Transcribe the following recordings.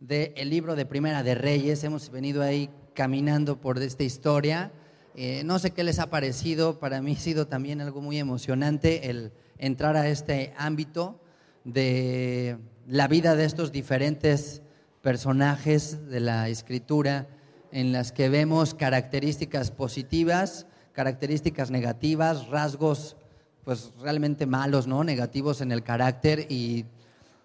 del libro de Primera de Reyes. Hemos venido ahí caminando por esta historia. Eh, no sé qué les ha parecido, para mí ha sido también algo muy emocionante el entrar a este ámbito de la vida de estos diferentes personajes de la escritura en las que vemos características positivas, características negativas, rasgos pues realmente malos, ¿no? negativos en el carácter y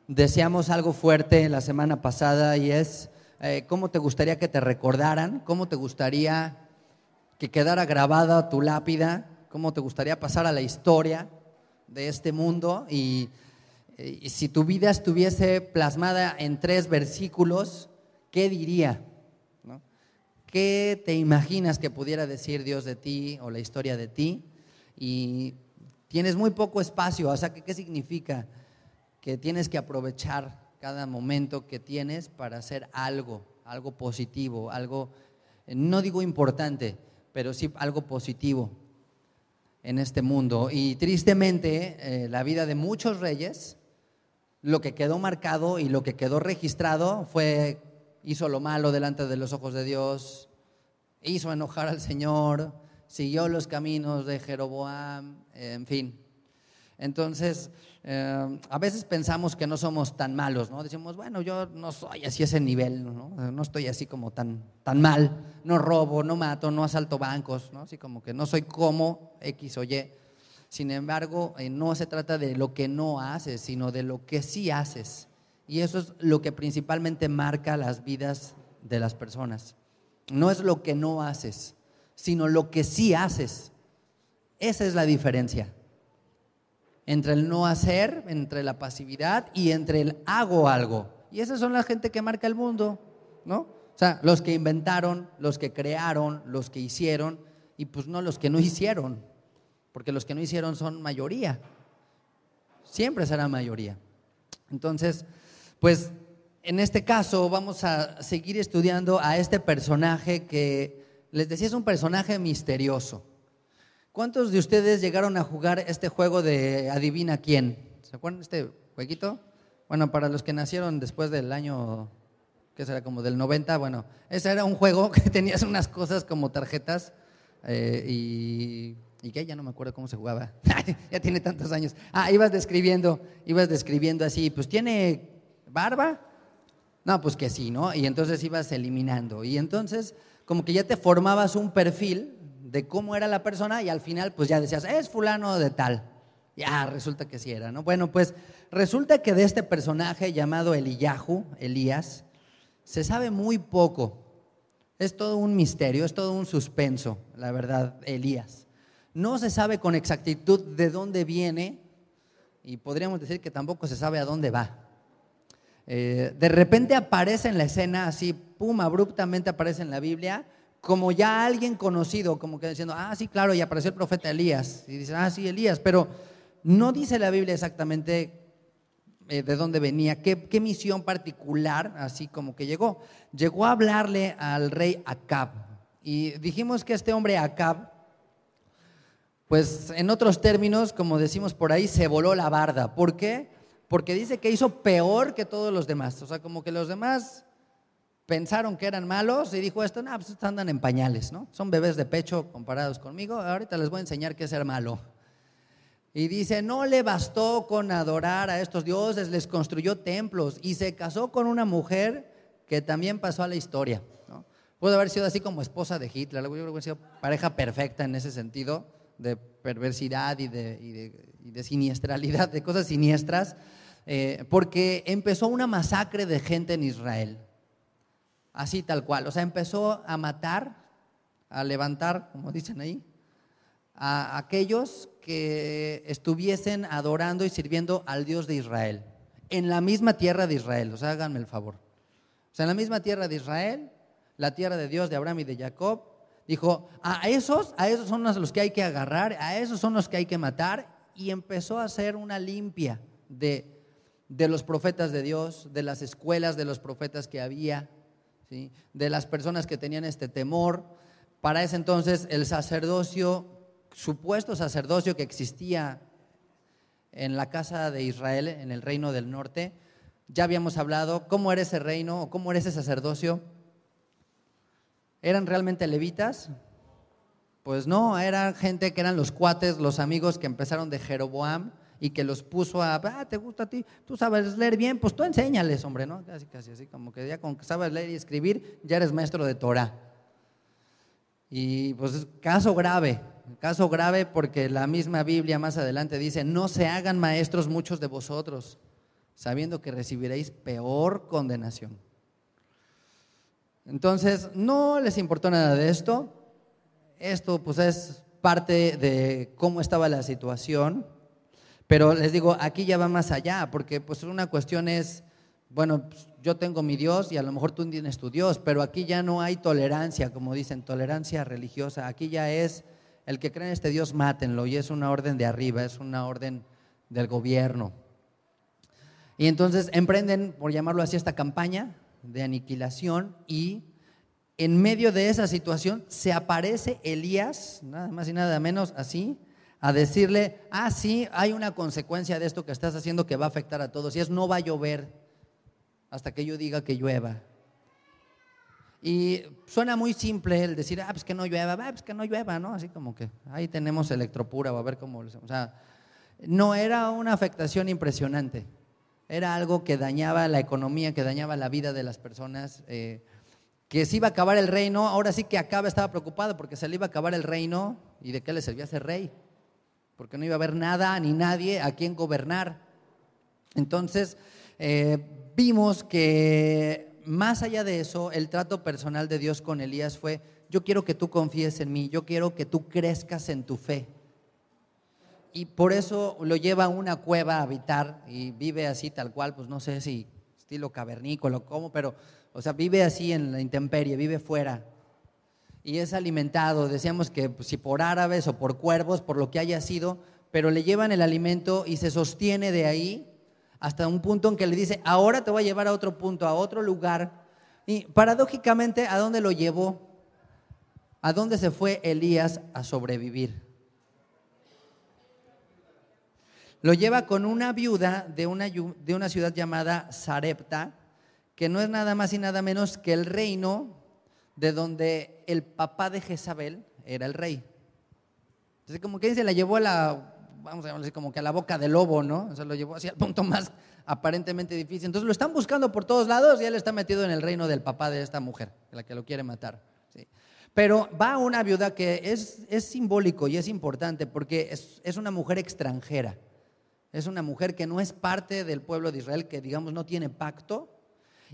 Deseamos algo fuerte la semana pasada y es eh, cómo te gustaría que te recordaran, cómo te gustaría que quedara grabada tu lápida, cómo te gustaría pasar a la historia de este mundo y, si tu vida estuviese plasmada en tres versículos, ¿qué diría? ¿Qué te imaginas que pudiera decir Dios de ti o la historia de ti? Y tienes muy poco espacio, o sea, qué significa? que tienes que aprovechar cada momento que tienes para hacer algo, algo positivo, algo, eh, no digo importante, pero sí algo positivo en este mundo. Y tristemente, eh, la vida de muchos reyes, lo que quedó marcado y lo que quedó registrado fue, hizo lo malo delante de los ojos de Dios, hizo enojar al Señor, siguió los caminos de Jeroboam, en fin. Entonces, eh, a veces pensamos que no somos tan malos, ¿no? Decimos, bueno, yo no soy así ese nivel, ¿no? No estoy así como tan, tan mal, no robo, no mato, no asalto bancos, ¿no? Así como que no soy como X o Y. Sin embargo, eh, no se trata de lo que no haces, sino de lo que sí haces. Y eso es lo que principalmente marca las vidas de las personas. No es lo que no haces, sino lo que sí haces. Esa es la diferencia entre el no hacer, entre la pasividad y entre el hago algo. Y esas son la gente que marca el mundo, ¿no? O sea, los que inventaron, los que crearon, los que hicieron y pues no los que no hicieron, porque los que no hicieron son mayoría. Siempre será mayoría. Entonces, pues en este caso vamos a seguir estudiando a este personaje que les decía es un personaje misterioso. ¿Cuántos de ustedes llegaron a jugar este juego de adivina quién? ¿Se acuerdan de este jueguito? Bueno, para los que nacieron después del año, que será como del 90, bueno, ese era un juego que tenías unas cosas como tarjetas eh, y, y que ya no me acuerdo cómo se jugaba. ya tiene tantos años. Ah, ibas describiendo, ibas describiendo así, pues tiene barba. No, pues que sí, ¿no? Y entonces ibas eliminando. Y entonces, como que ya te formabas un perfil de cómo era la persona y al final pues ya decías, es fulano de tal. Ya, resulta que sí era, ¿no? Bueno, pues resulta que de este personaje llamado Eliyahu, Elías, se sabe muy poco. Es todo un misterio, es todo un suspenso, la verdad, Elías. No se sabe con exactitud de dónde viene y podríamos decir que tampoco se sabe a dónde va. Eh, de repente aparece en la escena, así, pum, abruptamente aparece en la Biblia como ya alguien conocido, como que diciendo, ah, sí, claro, y apareció el profeta Elías. Y dicen, ah, sí, Elías, pero no dice la Biblia exactamente eh, de dónde venía, qué, qué, misión particular, así como que llegó. Llegó a hablarle al rey Acab. Y dijimos que este hombre Acab, pues en otros términos, como decimos por ahí, se voló la barda. ¿Por qué? Porque dice que hizo peor que todos los demás. O sea, como que los demás pensaron que eran malos y dijo esto, no, pues andan en pañales, ¿no? Son bebés de pecho comparados conmigo, ahorita les voy a enseñar qué es ser malo. Y dice, no le bastó con adorar a estos dioses, les construyó templos y se casó con una mujer que también pasó a la historia. ¿no? Pudo haber sido así como esposa de Hitler, yo creo que sido pareja perfecta en ese sentido, de perversidad y de, siniestralidad, de cosas siniestras, eh, porque empezó una masacre de gente en Israel así tal cual. O sea, empezó a matar, a levantar, como dicen ahí, a aquellos que estuviesen adorando y sirviendo al Dios de Israel, en la misma tierra de Israel, o sea, háganme el favor. O sea, en la misma tierra de Israel, la tierra de Dios, de Abraham y de Jacob, dijo, a esos, a esos son los que hay que agarrar, a esos son los que hay que matar, y empezó a hacer una limpia de, de los profetas de Dios, de las escuelas de los profetas que había, de las personas que tenían este temor. Para ese entonces el sacerdocio, supuesto sacerdocio que existía en la casa de Israel, en el reino del norte, ya habíamos hablado cómo era ese reino o cómo era ese sacerdocio. ¿Eran realmente levitas? Pues no, eran gente que eran los cuates, los amigos que empezaron de Jeroboam y que los puso a, ah, te gusta a ti, tú sabes leer bien, pues tú enséñales, hombre, ¿no? Casi, casi así, como que ya con que sabes leer y escribir, ya eres maestro de Torah. Y pues es caso grave, caso grave porque la misma Biblia más adelante dice, no se hagan maestros muchos de vosotros, sabiendo que recibiréis peor condenación. Entonces, no les importó nada de esto. Esto pues es parte de cómo estaba la situación. Pero les digo, aquí ya va más allá, porque pues una cuestión es, bueno, pues, yo tengo mi Dios y a lo mejor tú tienes tu Dios, pero aquí ya no hay tolerancia, como dicen, tolerancia religiosa. Aquí ya es, el que cree en este Dios, mátenlo, y es una orden de arriba, es una orden del gobierno. Y entonces emprenden, por llamarlo así, esta campaña de aniquilación y en medio de esa situación se aparece Elías, nada más y nada menos así, a decirle, ah, sí, hay una consecuencia de esto que estás haciendo que va a afectar a todos, y es no va a llover hasta que yo diga que llueva. Y suena muy simple el decir, ah, pues que no llueva, ah, pues que no llueva, ¿no? Así como que ahí tenemos electropura o a ver cómo... O sea, no era una afectación impresionante, era algo que dañaba la economía, que dañaba la vida de las personas, eh, que se iba a acabar el reino, ahora sí que acaba, estaba preocupado porque se le iba a acabar el reino y de qué le servía ser rey porque no iba a haber nada ni nadie a quien gobernar. Entonces, eh, vimos que más allá de eso, el trato personal de Dios con Elías fue, yo quiero que tú confíes en mí, yo quiero que tú crezcas en tu fe. Y por eso lo lleva a una cueva a habitar y vive así tal cual, pues no sé si estilo cavernícola o cómo, pero, o sea, vive así en la intemperie, vive fuera y es alimentado, decíamos que pues, si por árabes o por cuervos, por lo que haya sido, pero le llevan el alimento y se sostiene de ahí hasta un punto en que le dice, ahora te voy a llevar a otro punto, a otro lugar. Y paradójicamente, ¿a dónde lo llevó? ¿A dónde se fue Elías a sobrevivir? Lo lleva con una viuda de una, de una ciudad llamada Sarepta, que no es nada más y nada menos que el reino de donde el papá de Jezabel era el rey. Entonces, como que se la llevó a la, vamos a como que a la boca del lobo, ¿no? O sea, lo llevó hacia el punto más aparentemente difícil. Entonces, lo están buscando por todos lados y él está metido en el reino del papá de esta mujer, la que lo quiere matar. ¿sí? Pero va una viuda que es, es simbólico y es importante porque es, es una mujer extranjera. Es una mujer que no es parte del pueblo de Israel, que digamos no tiene pacto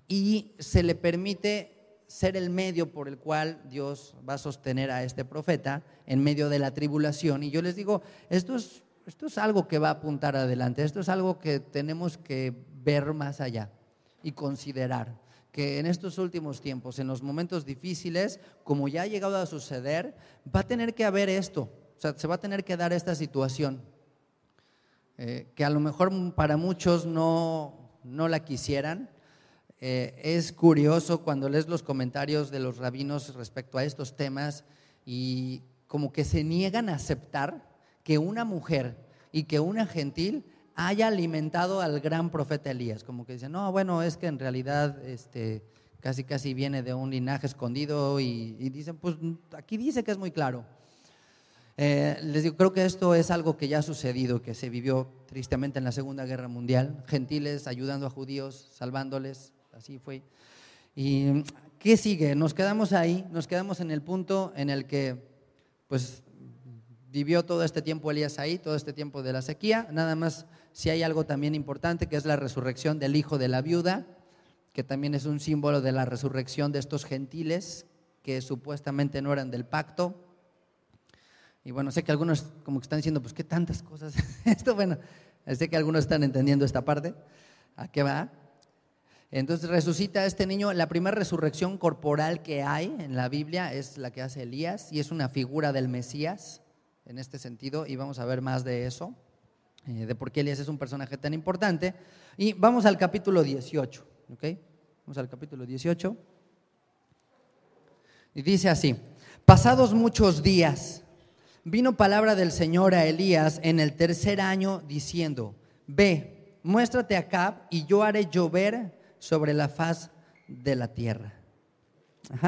y se le permite ser el medio por el cual Dios va a sostener a este profeta en medio de la tribulación. Y yo les digo, esto es, algo que va a apuntar adelante, esto es algo que tenemos que ver más allá y considerar que en estos últimos tiempos, en los momentos difíciles, como ya ha llegado a suceder, va a tener que haber esto, o sea, se va a tener que dar esta situación, eh, que a lo mejor para muchos no, no la quisieran, eh, es curioso cuando lees los comentarios de los rabinos respecto a estos temas y como que se niegan a aceptar que una mujer y que una gentil haya alimentado al gran profeta Elías. Como que dicen, no, bueno, es que en realidad este, casi casi viene de un linaje escondido y, dicen, pues aquí dice que es muy claro. Eh, les digo, creo que esto es algo que ya ha sucedido, que se vivió tristemente en la Segunda Guerra Mundial, gentiles ayudando a judíos, salvándoles, así fue. ¿Y qué sigue? Nos quedamos ahí, nos quedamos en el punto en el que, pues, vivió todo este tiempo Elías ahí, todo este tiempo de la sequía. Nada más, si hay algo también importante, que es la resurrección del hijo de la viuda, que también es un símbolo de la resurrección de estos gentiles que supuestamente no eran del pacto. Y bueno, sé que algunos como que están diciendo, pues qué tantas cosas. Esto, bueno, sé que algunos están entendiendo esta parte, a qué va. Entonces resucita este niño. La primera resurrección corporal que hay en la Biblia es la que hace Elías y es una figura del Mesías en este sentido y vamos a ver más de eso, eh, de por qué Elías es un personaje tan importante. Y vamos al capítulo 18, ¿ok? Vamos al capítulo 18. Y dice así, pasados muchos días, vino palabra del Señor a Elías en el tercer año diciendo, ve, muéstrate a y yo haré llover sobre la faz de la tierra.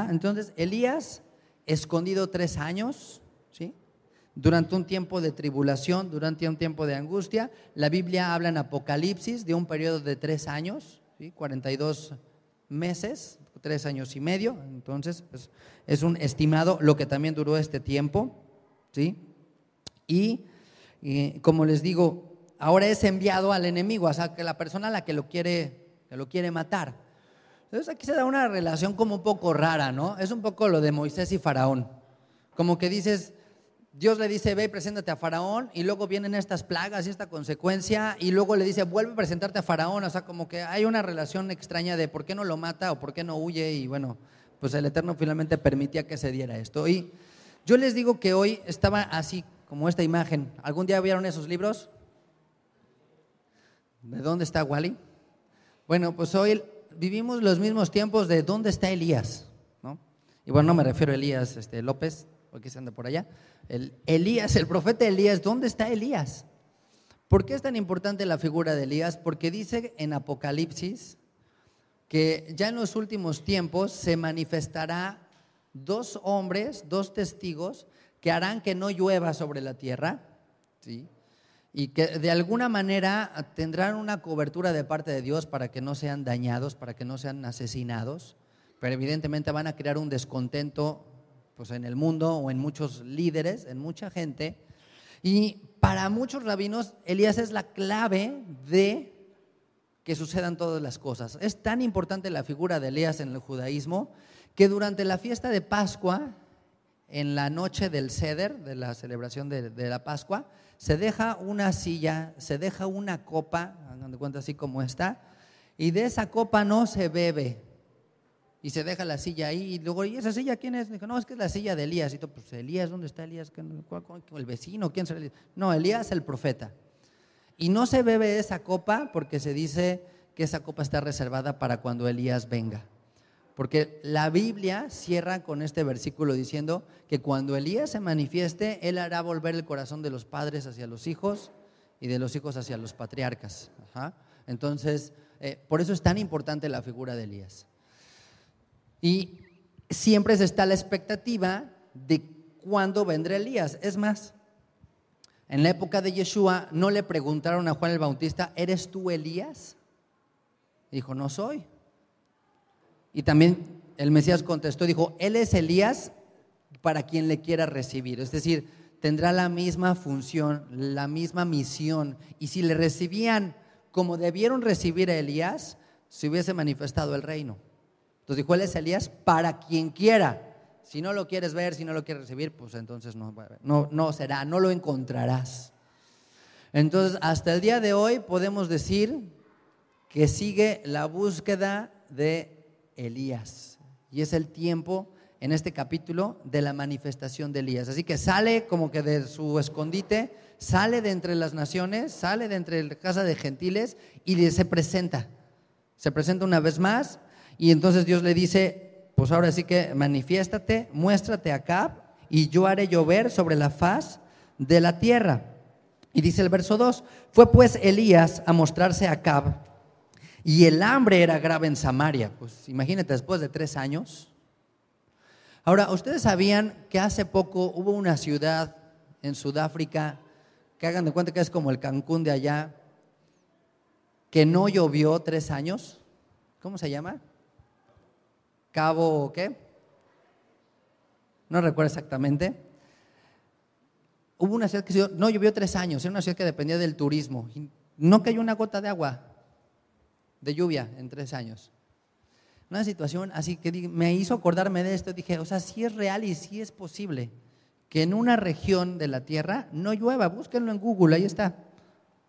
entonces, Elías, escondido tres años, ¿sí? durante un tiempo de tribulación, durante un tiempo de angustia, la Biblia habla en Apocalipsis de un periodo de tres años, ¿sí? 42 meses, tres años y medio, entonces pues, es un estimado lo que también duró este tiempo, ¿sí? Y, y como les digo, ahora es enviado al enemigo, o sea, que la persona a la que lo quiere lo quiere matar. Entonces aquí se da una relación como un poco rara, ¿no? Es un poco lo de Moisés y Faraón. Como que dices, Dios le dice, ve y preséntate a Faraón, y luego vienen estas plagas y esta consecuencia, y luego le dice, vuelve a presentarte a Faraón. O sea, como que hay una relación extraña de por qué no lo mata o por qué no huye, y bueno, pues el Eterno finalmente permitía que se diera esto. Y yo les digo que hoy estaba así, como esta imagen. ¿Algún día vieron esos libros? ¿De dónde está Wally? Bueno, pues hoy vivimos los mismos tiempos de dónde está Elías, ¿no? Y bueno, no me refiero a Elías este, López, porque se anda por allá. Elías, el profeta Elías, ¿dónde está Elías? ¿Por qué es tan importante la figura de Elías? Porque dice en Apocalipsis que ya en los últimos tiempos se manifestará dos hombres, dos testigos, que harán que no llueva sobre la tierra, ¿sí? y que de alguna manera tendrán una cobertura de parte de Dios para que no sean dañados, para que no sean asesinados, pero evidentemente van a crear un descontento pues, en el mundo o en muchos líderes, en mucha gente. Y para muchos rabinos, Elías es la clave de que sucedan todas las cosas. Es tan importante la figura de Elías en el judaísmo que durante la fiesta de Pascua, en la noche del Seder, de la celebración de la Pascua, se deja una silla, se deja una copa, no cuenta así como está, y de esa copa no se bebe. Y se deja la silla ahí, y luego, ¿y esa silla quién es? no, es que es la silla de Elías. Y pues, Elías, ¿dónde está Elías? ¿El vecino? ¿Quién será Elías? No, Elías el profeta. Y no se bebe esa copa porque se dice que esa copa está reservada para cuando Elías venga. Porque la Biblia cierra con este versículo diciendo que cuando Elías se manifieste, él hará volver el corazón de los padres hacia los hijos y de los hijos hacia los patriarcas. Entonces, eh, por eso es tan importante la figura de Elías. Y siempre se está la expectativa de cuándo vendrá Elías. Es más, en la época de Yeshua no le preguntaron a Juan el Bautista, ¿eres tú Elías? Dijo, no soy. Y también el Mesías contestó dijo, Él es Elías para quien le quiera recibir. Es decir, tendrá la misma función, la misma misión. Y si le recibían como debieron recibir a Elías, se hubiese manifestado el reino. Entonces dijo, Él es Elías para quien quiera. Si no lo quieres ver, si no lo quieres recibir, pues entonces no, no, no será, no lo encontrarás. Entonces, hasta el día de hoy podemos decir que sigue la búsqueda de Elías. Y es el tiempo en este capítulo de la manifestación de Elías. Así que sale como que de su escondite, sale de entre las naciones, sale de entre la casa de gentiles y se presenta. Se presenta una vez más y entonces Dios le dice, pues ahora sí que manifiéstate, muéstrate acá y yo haré llover sobre la faz de la tierra. Y dice el verso 2, fue pues Elías a mostrarse a Cab. Y el hambre era grave en Samaria. Pues imagínate, después de tres años. Ahora, ¿ustedes sabían que hace poco hubo una ciudad en Sudáfrica, que hagan de cuenta que es como el Cancún de allá, que no llovió tres años? ¿Cómo se llama? Cabo, o ¿qué? No recuerdo exactamente. Hubo una ciudad que no llovió tres años, era una ciudad que dependía del turismo. No cayó una gota de agua, de lluvia en tres años. Una situación así que me hizo acordarme de esto. Dije, o sea, si es real y si es posible que en una región de la tierra no llueva. Búsquenlo en Google, ahí está.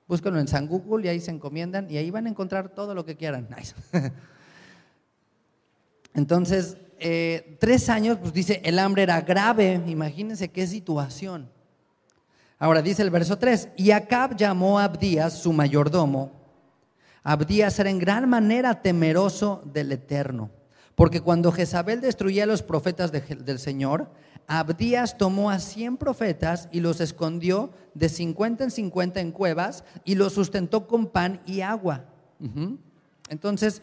Búsquenlo en San Google y ahí se encomiendan y ahí van a encontrar todo lo que quieran. Nice. Entonces, eh, tres años, pues dice, el hambre era grave. Imagínense qué situación. Ahora dice el verso 3, y Acab llamó a Abdías, su mayordomo, Abdías era en gran manera temeroso del Eterno, porque cuando Jezabel destruía a los profetas del Señor, Abdías tomó a 100 profetas y los escondió de 50 en 50 en cuevas y los sustentó con pan y agua. Entonces,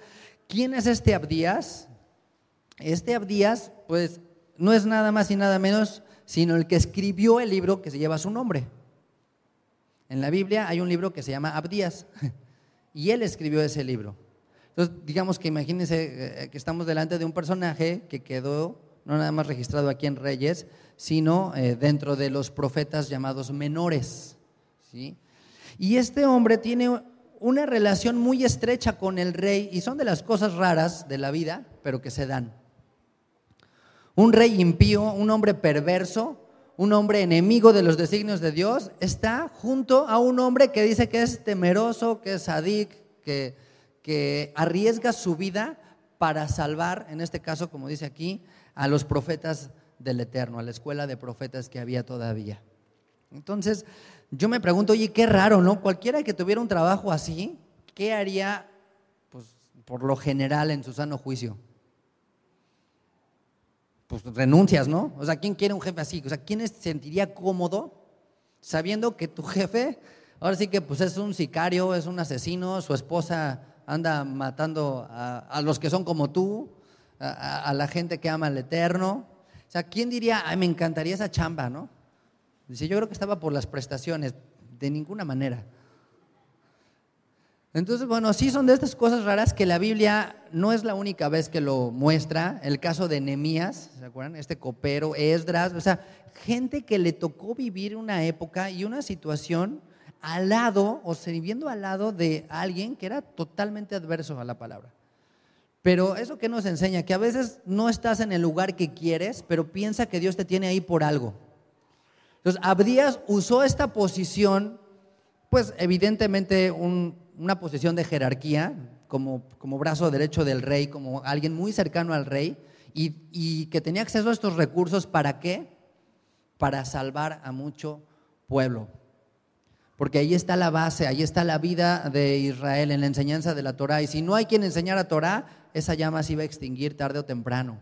¿quién es este Abdías? Este Abdías, pues, no es nada más y nada menos, sino el que escribió el libro que se lleva su nombre. En la Biblia hay un libro que se llama Abdías. y él escribió ese libro. Entonces, digamos que imagínense eh, eh, que estamos delante de un personaje que quedó no nada más registrado aquí en Reyes, sino eh, dentro de los profetas llamados menores. Y este hombre tiene una relación muy estrecha con el rey y son de las cosas raras de la vida, pero que se dan. Un rey impío, un hombre perverso, un hombre enemigo de los designios de Dios, está junto a un hombre que dice que es temeroso, que es sadic, que, que arriesga su vida para salvar, en este caso, como dice aquí, a los profetas del Eterno, a la escuela de profetas que había todavía. Entonces, yo me pregunto, oye, qué raro, ¿no? Cualquiera que tuviera un trabajo así, ¿qué haría, pues, por lo general, en su sano juicio? pues renuncias, ¿no? O sea, ¿quién quiere un jefe así? O sea, ¿quién se sentiría cómodo sabiendo que tu jefe, ahora sí que pues es un sicario, es un asesino, su esposa anda matando a, los que son como tú, a, la gente que ama al eterno? O sea, ¿quién diría, ay, me encantaría esa chamba, ¿no? Dice, yo creo que estaba por las prestaciones, de ninguna manera. Entonces, bueno, sí son de estas cosas raras que la Biblia no es la única vez que lo muestra. El caso de Nehemías, ¿se acuerdan? Este copero, Esdras, o sea, gente que le tocó vivir una época y una situación al lado o sirviendo al lado de alguien que era totalmente adverso a la palabra. Pero eso que nos enseña, que a veces no estás en el lugar que quieres, pero piensa que Dios te tiene ahí por algo. Entonces, Abdías usó esta posición, pues evidentemente un una posición de jerarquía, como, como brazo derecho del rey, como alguien muy cercano al rey, y, que tenía acceso a estos recursos para qué? Para salvar a mucho pueblo. Porque ahí está la base, ahí está la vida de Israel en la enseñanza de la Torá. Y si no hay quien enseñara a Torá, esa llama se iba a extinguir tarde o temprano.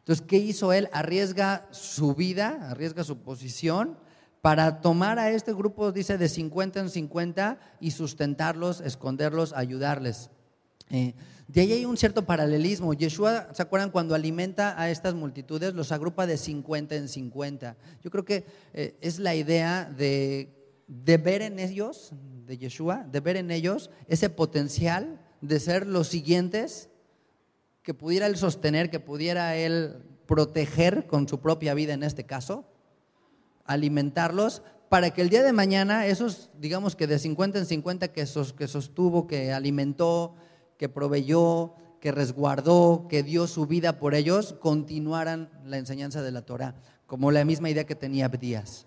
Entonces, ¿qué hizo él? Arriesga su vida, arriesga su posición para tomar a este grupo, dice, de 50 en 50 y sustentarlos, esconderlos, ayudarles. Eh, de ahí hay un cierto paralelismo. Yeshua, ¿se acuerdan cuando alimenta a estas multitudes? Los agrupa de 50 en 50. Yo creo que eh, es la idea de, de ver en ellos, de Yeshua, de ver en ellos ese potencial de ser los siguientes que pudiera él sostener, que pudiera él proteger con su propia vida en este caso, alimentarlos para que el día de mañana, esos, digamos que de 50 en 50 que, sostuvo, que alimentó, que proveyó, que resguardó, que dio su vida por ellos, continuaran la enseñanza de la Torah, como la misma idea que tenía Abdías.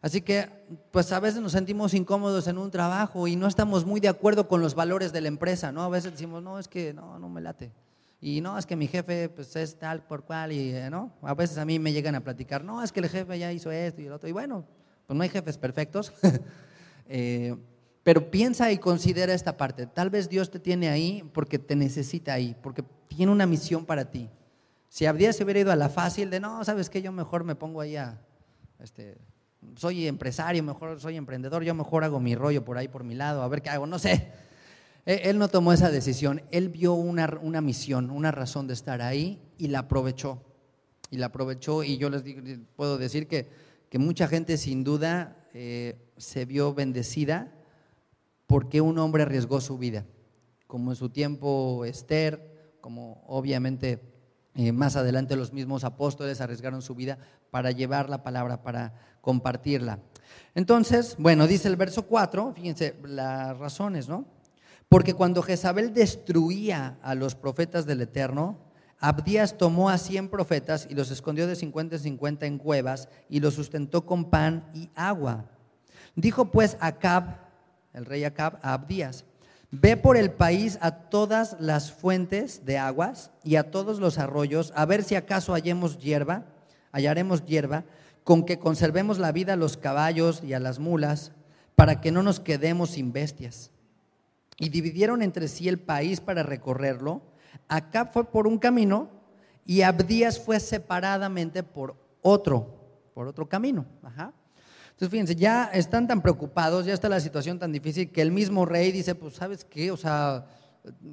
Así que, pues a veces nos sentimos incómodos en un trabajo y no estamos muy de acuerdo con los valores de la empresa, ¿no? A veces decimos, no, es que no, no me late. Y no, es que mi jefe pues, es tal por cual, y eh, no, a veces a mí me llegan a platicar, no, es que el jefe ya hizo esto y el otro, y bueno, pues no hay jefes perfectos. Eh, pero piensa y considera esta parte. Tal vez Dios te tiene ahí porque te necesita ahí, porque tiene una misión para ti. Si Abdías se hubiera ido a la fácil de, no, sabes que yo mejor me pongo ahí este, soy empresario, mejor soy emprendedor, yo mejor hago mi rollo por ahí, por mi lado, a ver qué hago, no sé. Eh, él no tomó esa decisión, él vio una, una, misión, una razón de estar ahí y la aprovechó. Y la aprovechó y yo les digo, puedo decir que, que, mucha gente sin duda eh, se vio bendecida porque un hombre arriesgó su vida, como en su tiempo Esther, como obviamente eh, más adelante los mismos apóstoles arriesgaron su vida para llevar la palabra, para compartirla. Entonces, bueno, dice el verso 4, fíjense las razones, ¿no? Porque cuando Jezabel destruía a los profetas del Eterno, Abdías tomó a cien profetas y los escondió de 50 en 50 en cuevas y los sustentó con pan y agua. Dijo pues Acab, el rey Acab, a Abdías, ve por el país a todas las fuentes de aguas y a todos los arroyos, a ver si acaso hallemos hierba, hallaremos hierba, con que conservemos la vida a los caballos y a las mulas, para que no nos quedemos sin bestias y dividieron entre sí el país para recorrerlo. acá fue por un camino y Abdías fue separadamente por otro, por otro camino. Ajá. Entonces, fíjense, ya están tan preocupados, ya está la situación tan difícil que el mismo rey dice, pues, ¿sabes qué? O sea,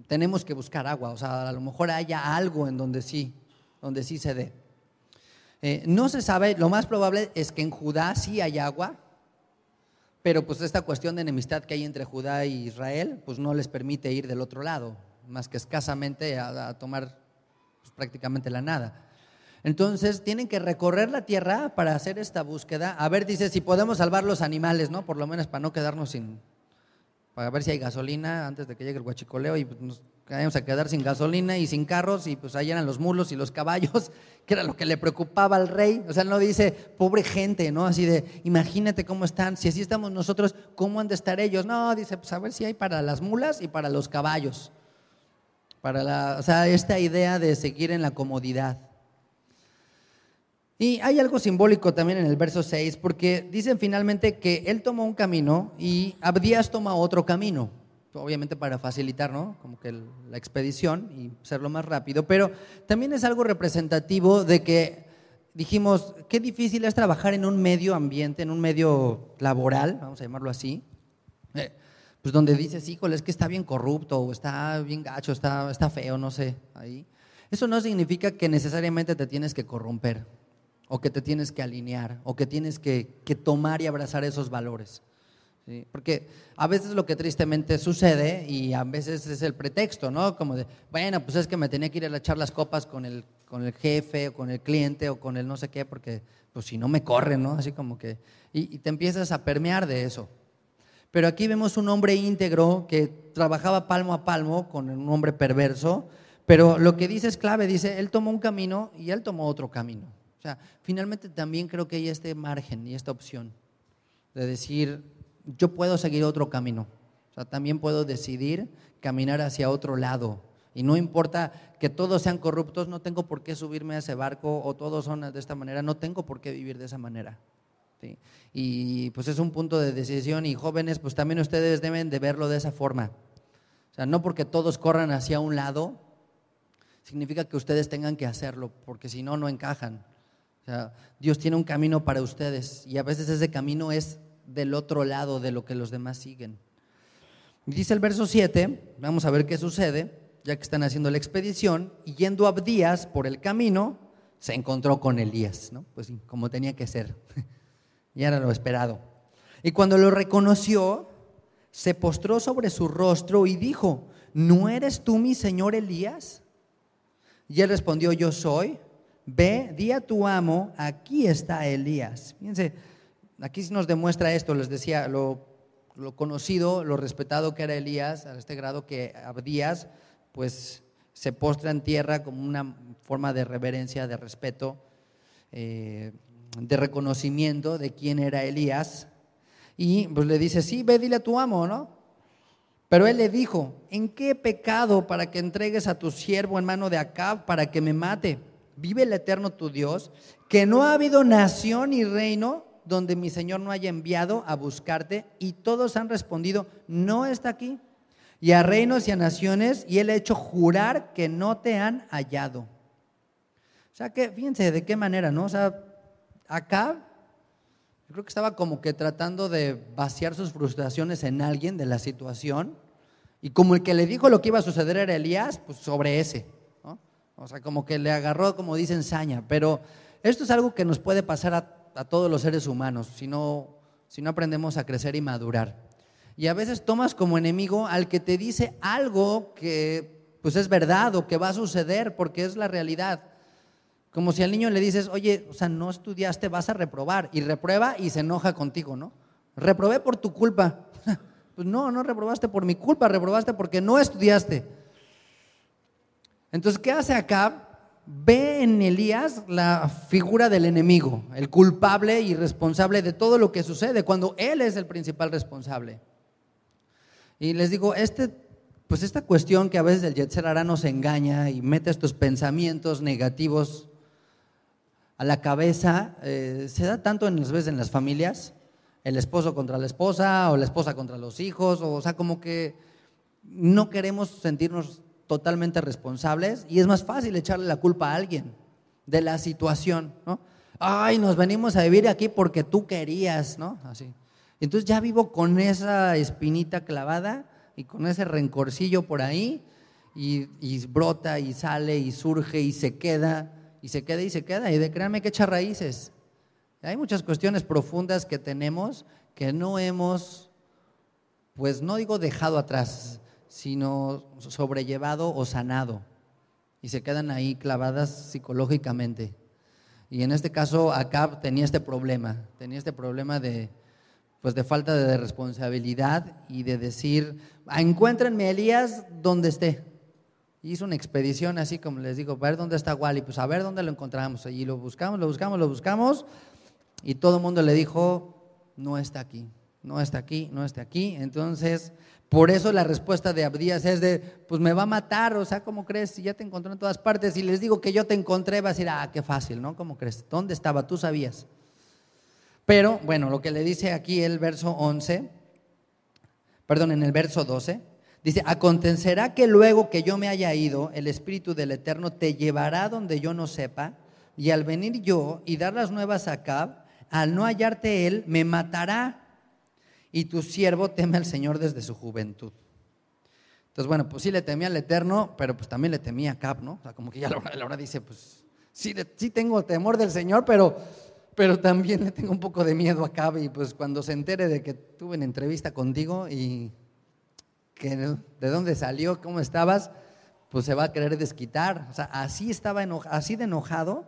tenemos que buscar agua, o sea, a lo mejor haya algo en donde sí, donde sí se dé. Eh, no se sabe, lo más probable es que en Judá sí hay agua, pero pues esta cuestión de enemistad que hay entre Judá e Israel, pues no les permite ir del otro lado, más que escasamente a, tomar pues, prácticamente la nada. Entonces tienen que recorrer la tierra para hacer esta búsqueda. A ver, dice, si podemos salvar los animales, ¿no? Por lo menos para no quedarnos sin, para ver si hay gasolina antes de que llegue el guachicoleo y pues, nos que íbamos a quedar sin gasolina y sin carros y pues ahí eran los mulos y los caballos, que era lo que le preocupaba al rey. O sea, no dice, pobre gente, ¿no? Así de, imagínate cómo están, si así estamos nosotros, ¿cómo han de estar ellos? No, dice, pues a ver si hay para las mulas y para los caballos. Para la, o sea, esta idea de seguir en la comodidad. Y hay algo simbólico también en el verso 6, porque dicen finalmente que él tomó un camino y Abdías toma otro camino obviamente para facilitar, Como la expedición y hacerlo más rápido, pero también es algo representativo de que dijimos, qué difícil es trabajar en un medio ambiente, en un medio laboral, vamos a llamarlo así, eh, pues donde dices, híjole, es que está bien corrupto, o está bien gacho, está, está feo, no sé, ahí. Eso no significa que necesariamente te tienes que corromper, o que te tienes que alinear, o que tienes que, que tomar y abrazar esos valores. Porque a veces lo que tristemente sucede y a veces es el pretexto, ¿no? Como de, bueno, pues es que me tenía que ir a echar las copas con el, con el jefe o con el cliente o con el no sé qué, porque pues si no me corren, ¿no? Así como que, y te empiezas a permear de eso. Pero aquí vemos un hombre íntegro que trabajaba palmo a palmo con un hombre perverso, pero lo que dice es clave, dice, él tomó un camino y él tomó otro camino. O sea, finalmente también creo que hay este margen y esta opción de decir, yo puedo seguir otro camino. O sea, también puedo decidir caminar hacia otro lado. Y no importa que todos sean corruptos, no tengo por qué subirme a ese barco o todos son de esta manera, no tengo por qué vivir de esa manera. ¿sí? Y pues es un punto de decisión y jóvenes, pues también ustedes deben de verlo de esa forma. O sea, no porque todos corran hacia un lado, significa que ustedes tengan que hacerlo, porque si no, no encajan. O sea, Dios tiene un camino para ustedes y a veces ese camino es del otro lado de lo que los demás siguen. Dice el verso 7, vamos a ver qué sucede, ya que están haciendo la expedición, y yendo a Abdías por el camino, se encontró con Elías, ¿no? Pues como tenía que ser, y era lo esperado. Y cuando lo reconoció, se postró sobre su rostro y dijo, ¿no eres tú mi señor Elías? Y él respondió, yo soy, ve, di a tu amo, aquí está Elías. Fíjense, Aquí nos demuestra esto, les decía, lo, conocido, lo respetado que era Elías, a este grado que Abdías, pues se postra en tierra como una forma de reverencia, de respeto, eh, de reconocimiento de quién era Elías. Y pues le dice, sí, ve, dile a tu amo, ¿no? Pero él le dijo, ¿en qué pecado para que entregues a tu siervo en mano de Acab para que me mate? Vive el eterno tu Dios, que no ha habido nación ni reino donde mi Señor no haya enviado a buscarte? Y todos han respondido, no está aquí. Y a reinos y a naciones, y él ha hecho jurar que no te han hallado. O sea que, fíjense de qué manera, ¿no? O sea, acá yo creo que estaba como que tratando de vaciar sus frustraciones en alguien de la situación. Y como el que le dijo lo que iba a suceder era Elías, pues sobre ese. ¿no? O sea, como que le agarró, como dicen, saña. Pero esto es algo que nos puede pasar a a todos los seres humanos si no, si no aprendemos a crecer y madurar. Y a veces tomas como enemigo al que te dice algo que pues es verdad o que va a suceder porque es la realidad. Como si al niño le dices, oye, o sea, no estudiaste, vas a reprobar. Y reprueba y se enoja contigo, ¿no? Reprobé por tu culpa. pues no, no reprobaste por mi culpa, reprobaste porque no estudiaste. Entonces, ¿qué hace acá? ve en Elías la figura del enemigo, el culpable y responsable de todo lo que sucede, cuando él es el principal responsable. Y les digo, este, pues esta cuestión que a veces el Yetzer Hará nos engaña y mete estos pensamientos negativos a la cabeza, eh, se da tanto en las veces en las familias, el esposo contra la esposa o la esposa contra los hijos, o sea, como que no queremos sentirnos totalmente responsables y es más fácil echarle la culpa a alguien de la situación, ¿no? Ay, nos venimos a vivir aquí porque tú querías, ¿no? Así. Entonces ya vivo con esa espinita clavada y con ese rencorcillo por ahí y, y brota y sale y surge y se queda y se queda y se queda y de créanme que echa raíces. Hay muchas cuestiones profundas que tenemos que no hemos, pues no digo dejado atrás, sino sobrellevado o sanado. Y se quedan ahí clavadas psicológicamente. Y en este caso, Acab tenía este problema, tenía este problema de, pues de falta de responsabilidad y de decir, ah, encuéntrenme Elías donde esté. Hizo una expedición así como les digo, a ver dónde está Wally, pues a ver dónde lo encontramos. Y lo buscamos, lo buscamos, lo buscamos. Y todo el mundo le dijo, no está aquí, no está aquí, no está aquí. Entonces, por eso la respuesta de Abdías es de, pues me va a matar, o sea, ¿cómo crees? Si ya te encontró en todas partes y les digo que yo te encontré, vas a decir, ah, qué fácil, ¿no? ¿Cómo crees? ¿Dónde estaba? Tú sabías. Pero bueno, lo que le dice aquí el verso 11, perdón, en el verso 12, dice, acontecerá que luego que yo me haya ido, el Espíritu del Eterno te llevará donde yo no sepa, y al venir yo y dar las nuevas a Cab, al no hallarte él, me matará y tu siervo teme al Señor desde su juventud. Entonces, bueno, pues sí le temía al Eterno, pero pues también le temía a Cap, ¿no? O sea, como que ya la hora, dice, pues sí, sí tengo temor del Señor, pero, pero también le tengo un poco de miedo a Cap y pues cuando se entere de que tuve una entrevista contigo y que de dónde salió, cómo estabas, pues se va a querer desquitar. O sea, así estaba enojado, así de enojado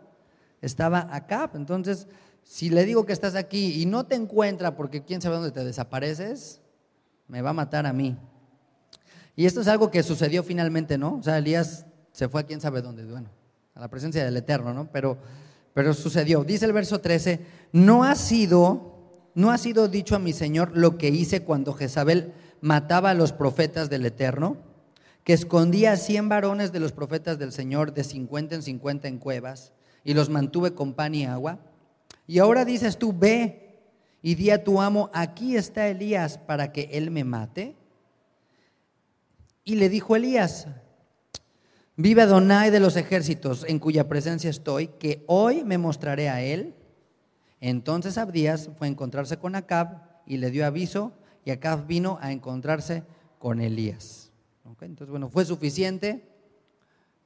estaba a Cap, Entonces, si le digo que estás aquí y no te encuentra porque quién sabe dónde te desapareces, me va a matar a mí. Y esto es algo que sucedió finalmente, ¿no? O sea, Elías se fue a quién sabe dónde, bueno, a la presencia del Eterno, ¿no? Pero, pero sucedió. Dice el verso 13, no ha sido, no ha sido dicho a mi Señor lo que hice cuando Jezabel mataba a los profetas del Eterno, que escondía a 100 varones de los profetas del Señor de 50 en 50 en cuevas y los mantuve con pan y agua. Y ahora dices tú, ve y di a tu amo, aquí está Elías para que él me mate. Y le dijo Elías, vive Adonai de los ejércitos en cuya presencia estoy, que hoy me mostraré a él. Entonces Abdías fue a encontrarse con Acab y le dio aviso y Acab vino a encontrarse con Elías. Entonces, bueno, fue suficiente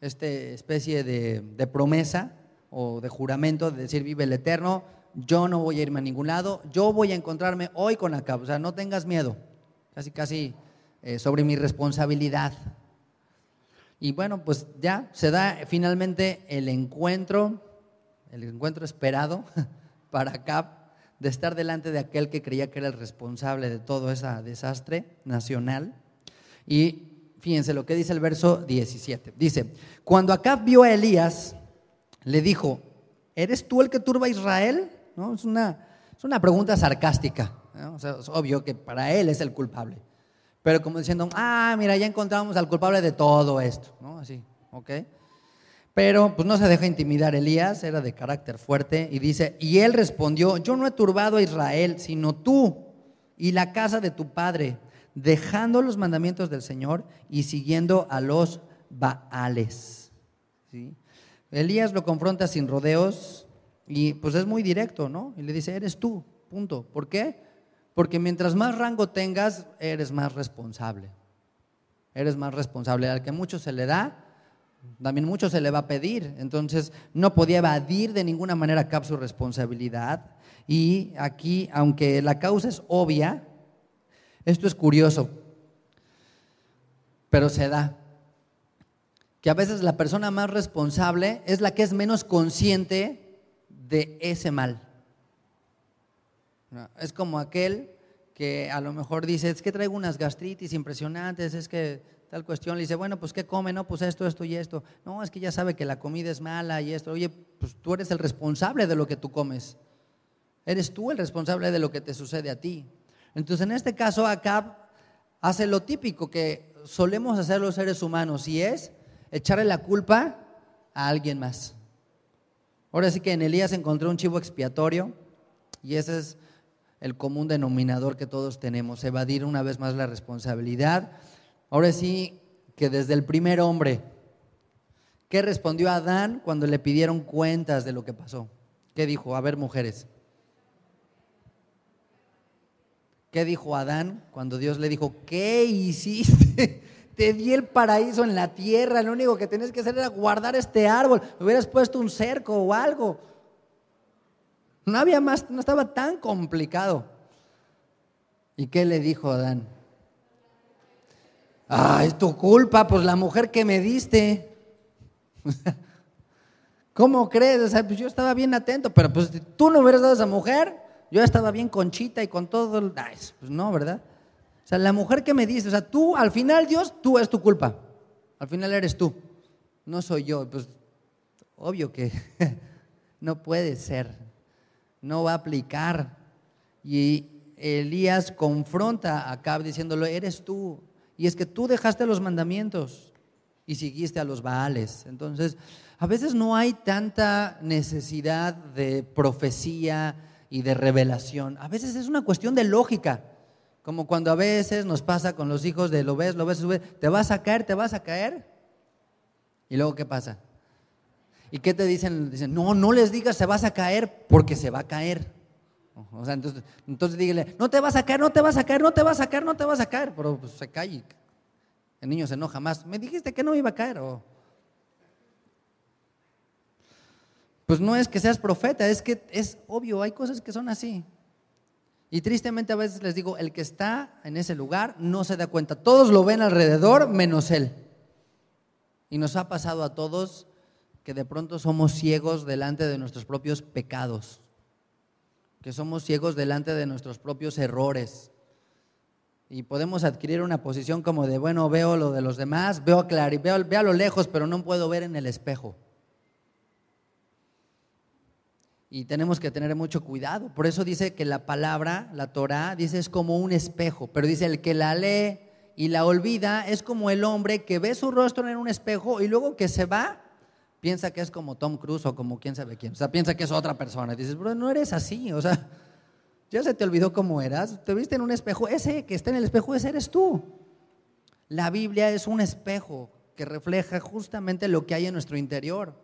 esta especie de promesa o de juramento de decir vive el eterno, yo no voy a irme a ningún lado, yo voy a encontrarme hoy con Acab o sea no tengas miedo, casi casi eh, sobre mi responsabilidad. Y bueno, pues ya se da finalmente el encuentro, el encuentro esperado para Acab de estar delante de aquel que creía que era el responsable de todo ese desastre nacional. Y fíjense lo que dice el verso 17. Dice, cuando Acab vio a Elías, le dijo, ¿eres tú el que turba a Israel? ¿No? Es, una, pregunta sarcástica. O sea, es obvio que para él es el culpable. Pero como diciendo, ah, mira, ya encontramos al culpable de todo esto. ¿no? Así, Pero pues no se deja intimidar Elías, era de carácter fuerte, y dice, y él respondió, yo no he turbado a Israel, sino tú y la casa de tu padre, dejando los mandamientos del Señor y siguiendo a los Baales. ¿Sí? Elías lo confronta sin rodeos y pues es muy directo, ¿no? Y le dice, eres tú, punto. ¿Por qué? Porque mientras más rango tengas, eres más responsable. Eres más responsable. Al que mucho se le da, también mucho se le va a pedir. Entonces, no podía evadir de ninguna manera cap su responsabilidad. Y aquí, aunque la causa es obvia, esto es curioso, pero se da que a veces la persona más responsable es la que es menos consciente de ese mal. Es como aquel que a lo mejor dice, es que traigo unas gastritis impresionantes, es que tal cuestión, le dice, bueno, pues ¿qué come? No, pues esto, esto y esto. No, es que ya sabe que la comida es mala y esto. Oye, pues tú eres el responsable de lo que tú comes. Eres tú el responsable de lo que te sucede a ti. Entonces, en este caso, Acab hace lo típico que solemos hacer los seres humanos y es echarle la culpa a alguien más. Ahora sí que en Elías encontró un chivo expiatorio y ese es el común denominador que todos tenemos, evadir una vez más la responsabilidad. Ahora sí que desde el primer hombre, ¿qué respondió Adán cuando le pidieron cuentas de lo que pasó? ¿Qué dijo? A ver, mujeres. ¿Qué dijo Adán cuando Dios le dijo, ¿qué hiciste? te di el paraíso en la tierra, lo único que tenías que hacer era guardar este árbol, hubieras puesto un cerco o algo. No había más, no estaba tan complicado. ¿Y qué le dijo Adán? Ah, es tu culpa, pues la mujer que me diste. ¿Cómo crees? O sea, pues yo estaba bien atento, pero pues tú no hubieras dado a esa mujer, yo estaba bien conchita y con todo. Pues no, ¿verdad? la mujer que me dice, o sea, tú, al final Dios, tú es tu culpa. Al final eres tú. No soy yo. Pues obvio que no puede ser. No va a aplicar. Y Elías confronta a cab diciéndolo, eres tú. Y es que tú dejaste los mandamientos y seguiste a los Baales. Entonces, a veces no hay tanta necesidad de profecía y de revelación. A veces es una cuestión de lógica. Como cuando a veces nos pasa con los hijos de lo ves, lo ves, lo ves, te vas a caer, te vas a caer. ¿Y luego qué pasa? ¿Y qué te dicen? Dicen, no, no les digas se vas a caer porque se va a caer. O sea, entonces, entonces dígale, no te vas a caer, no te vas a caer, no te vas a caer, no te vas a caer. Pero pues, se cae el niño se enoja más. Me dijiste que no iba a caer. Pues no es que seas profeta, es que es obvio, hay cosas que son así. Y tristemente a veces les digo, el que está en ese lugar no se da cuenta. Todos lo ven alrededor menos él. Y nos ha pasado a todos que de pronto somos ciegos delante de nuestros propios pecados, que somos ciegos delante de nuestros propios errores. Y podemos adquirir una posición como de, bueno, veo lo de los demás, veo claro, veo, veo a lo lejos, pero no puedo ver en el espejo. Y tenemos que tener mucho cuidado. Por eso dice que la palabra, la Torá, dice es como un espejo, pero dice el que la lee y la olvida es como el hombre que ve su rostro en un espejo y luego que se va piensa que es como Tom Cruise o como quién sabe quién. O sea, piensa que es otra persona. dices, bro, no eres así. O sea, ya se te olvidó cómo eras. Te viste en un espejo. Ese que está en el espejo, ese eres tú. La Biblia es un espejo que refleja justamente lo que hay en nuestro interior.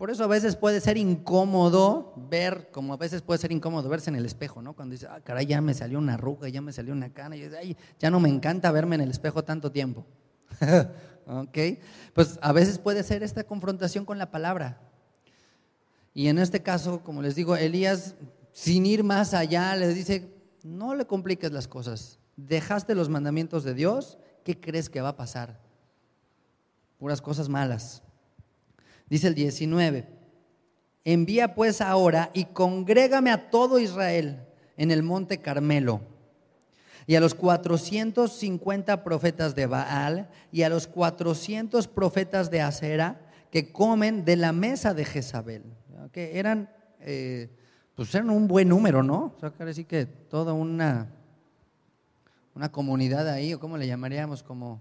Por eso a veces puede ser incómodo ver, como a veces puede ser incómodo verse en el espejo, ¿no? Cuando dices, ah, caray, ya me salió una arruga, ya me salió una cana, y Ay, ya no me encanta verme en el espejo tanto tiempo. ¿Ok? Pues a veces puede ser esta confrontación con la palabra. Y en este caso, como les digo, Elías, sin ir más allá, les dice, no le compliques las cosas, dejaste los mandamientos de Dios, ¿qué crees que va a pasar? Puras cosas malas. Dice el 19, envía pues ahora y congrégame a todo Israel en el monte Carmelo y a los 450 profetas de Baal y a los 400 profetas de Acera que comen de la mesa de Jezabel. Que eran, eh, pues eran un buen número, ¿no? O sea, quiere decir que toda una, una comunidad ahí, o como le llamaríamos, como,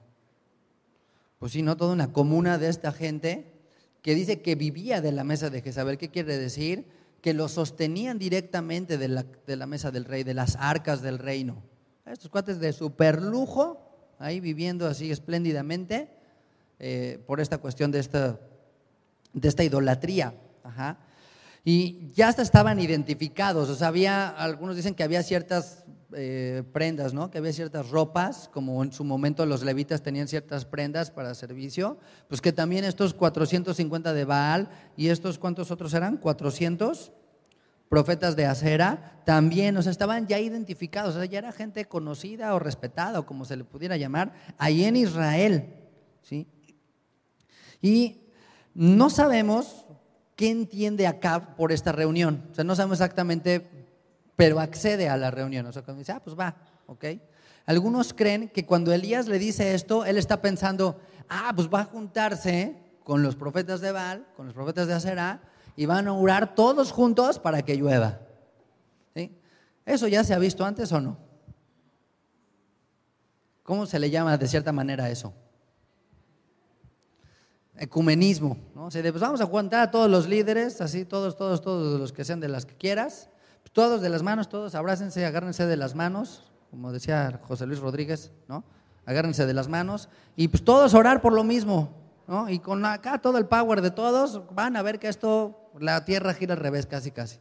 pues sí, no toda una comuna de esta gente que dice que vivía de la mesa de Jezabel. ¿Qué quiere decir? Que lo sostenían directamente de la, mesa del rey, de las arcas del reino. Estos cuates de superlujo, ahí viviendo así espléndidamente, eh, por esta cuestión de esta, de esta idolatría. Y ya hasta estaban identificados, o sea, había, algunos dicen que había ciertas eh, prendas, ¿no? Que había ciertas ropas, como en su momento los levitas tenían ciertas prendas para servicio, pues que también estos 450 de Baal y estos, ¿cuántos otros eran? 400 profetas de Acera, también, o sea, estaban ya identificados, o sea, ya era gente conocida o respetada, o como se le pudiera llamar, ahí en Israel, ¿sí? Y no sabemos qué entiende acá por esta reunión, o sea, no sabemos exactamente pero accede a la reunión. O sea, cuando dice, ah, pues va, ok. Algunos creen que cuando Elías le dice esto, él está pensando, ah, pues va a juntarse con los profetas de Baal, con los profetas de Aserá, y van a orar todos juntos para que llueva. ¿Eso ya se ha visto antes o no? ¿Cómo se le llama de cierta manera eso? Ecumenismo. ¿no? O sea, pues vamos a juntar a todos los líderes, así todos, todos, todos los que sean de las que quieras, todos de las manos, todos abrácense, agárrense de las manos, como decía José Luis Rodríguez, ¿no? Agárrense de las manos y pues todos orar por lo mismo, ¿no? Y con acá todo el power de todos van a ver que esto, la tierra gira al revés casi, casi.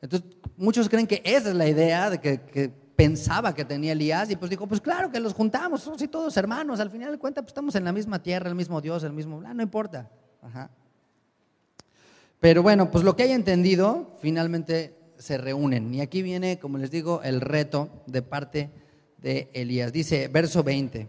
Entonces, muchos creen que esa es la idea de que, pensaba que tenía Elías y pues dijo, pues claro que los juntamos, somos todos hermanos, al final de cuentas pues estamos en la misma tierra, el mismo Dios, el mismo, ah, no importa. Ajá. Pero bueno, pues lo que haya entendido, finalmente se reúnen. Y aquí viene, como les digo, el reto de parte de Elías. Dice, verso 20.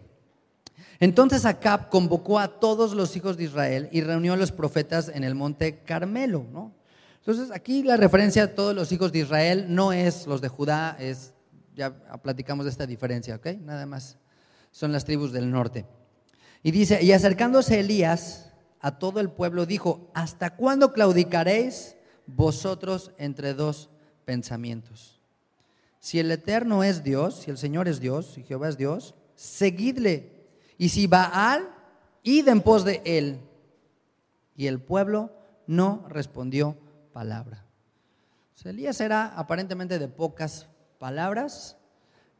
Entonces Acab convocó a todos los hijos de Israel y reunió a los profetas en el monte Carmelo. ¿no? Entonces aquí la referencia a todos los hijos de Israel no es los de Judá, es, ya platicamos de esta diferencia, ¿ok? Nada más son las tribus del norte. Y dice, y acercándose Elías, a todo el pueblo, dijo, ¿hasta cuándo claudicaréis vosotros entre dos pensamientos? Si el Eterno es Dios, si el Señor es Dios, si Jehová es Dios, seguidle. Y si Baal, id en pos de él. Y el pueblo no respondió palabra. Elías era aparentemente de pocas palabras,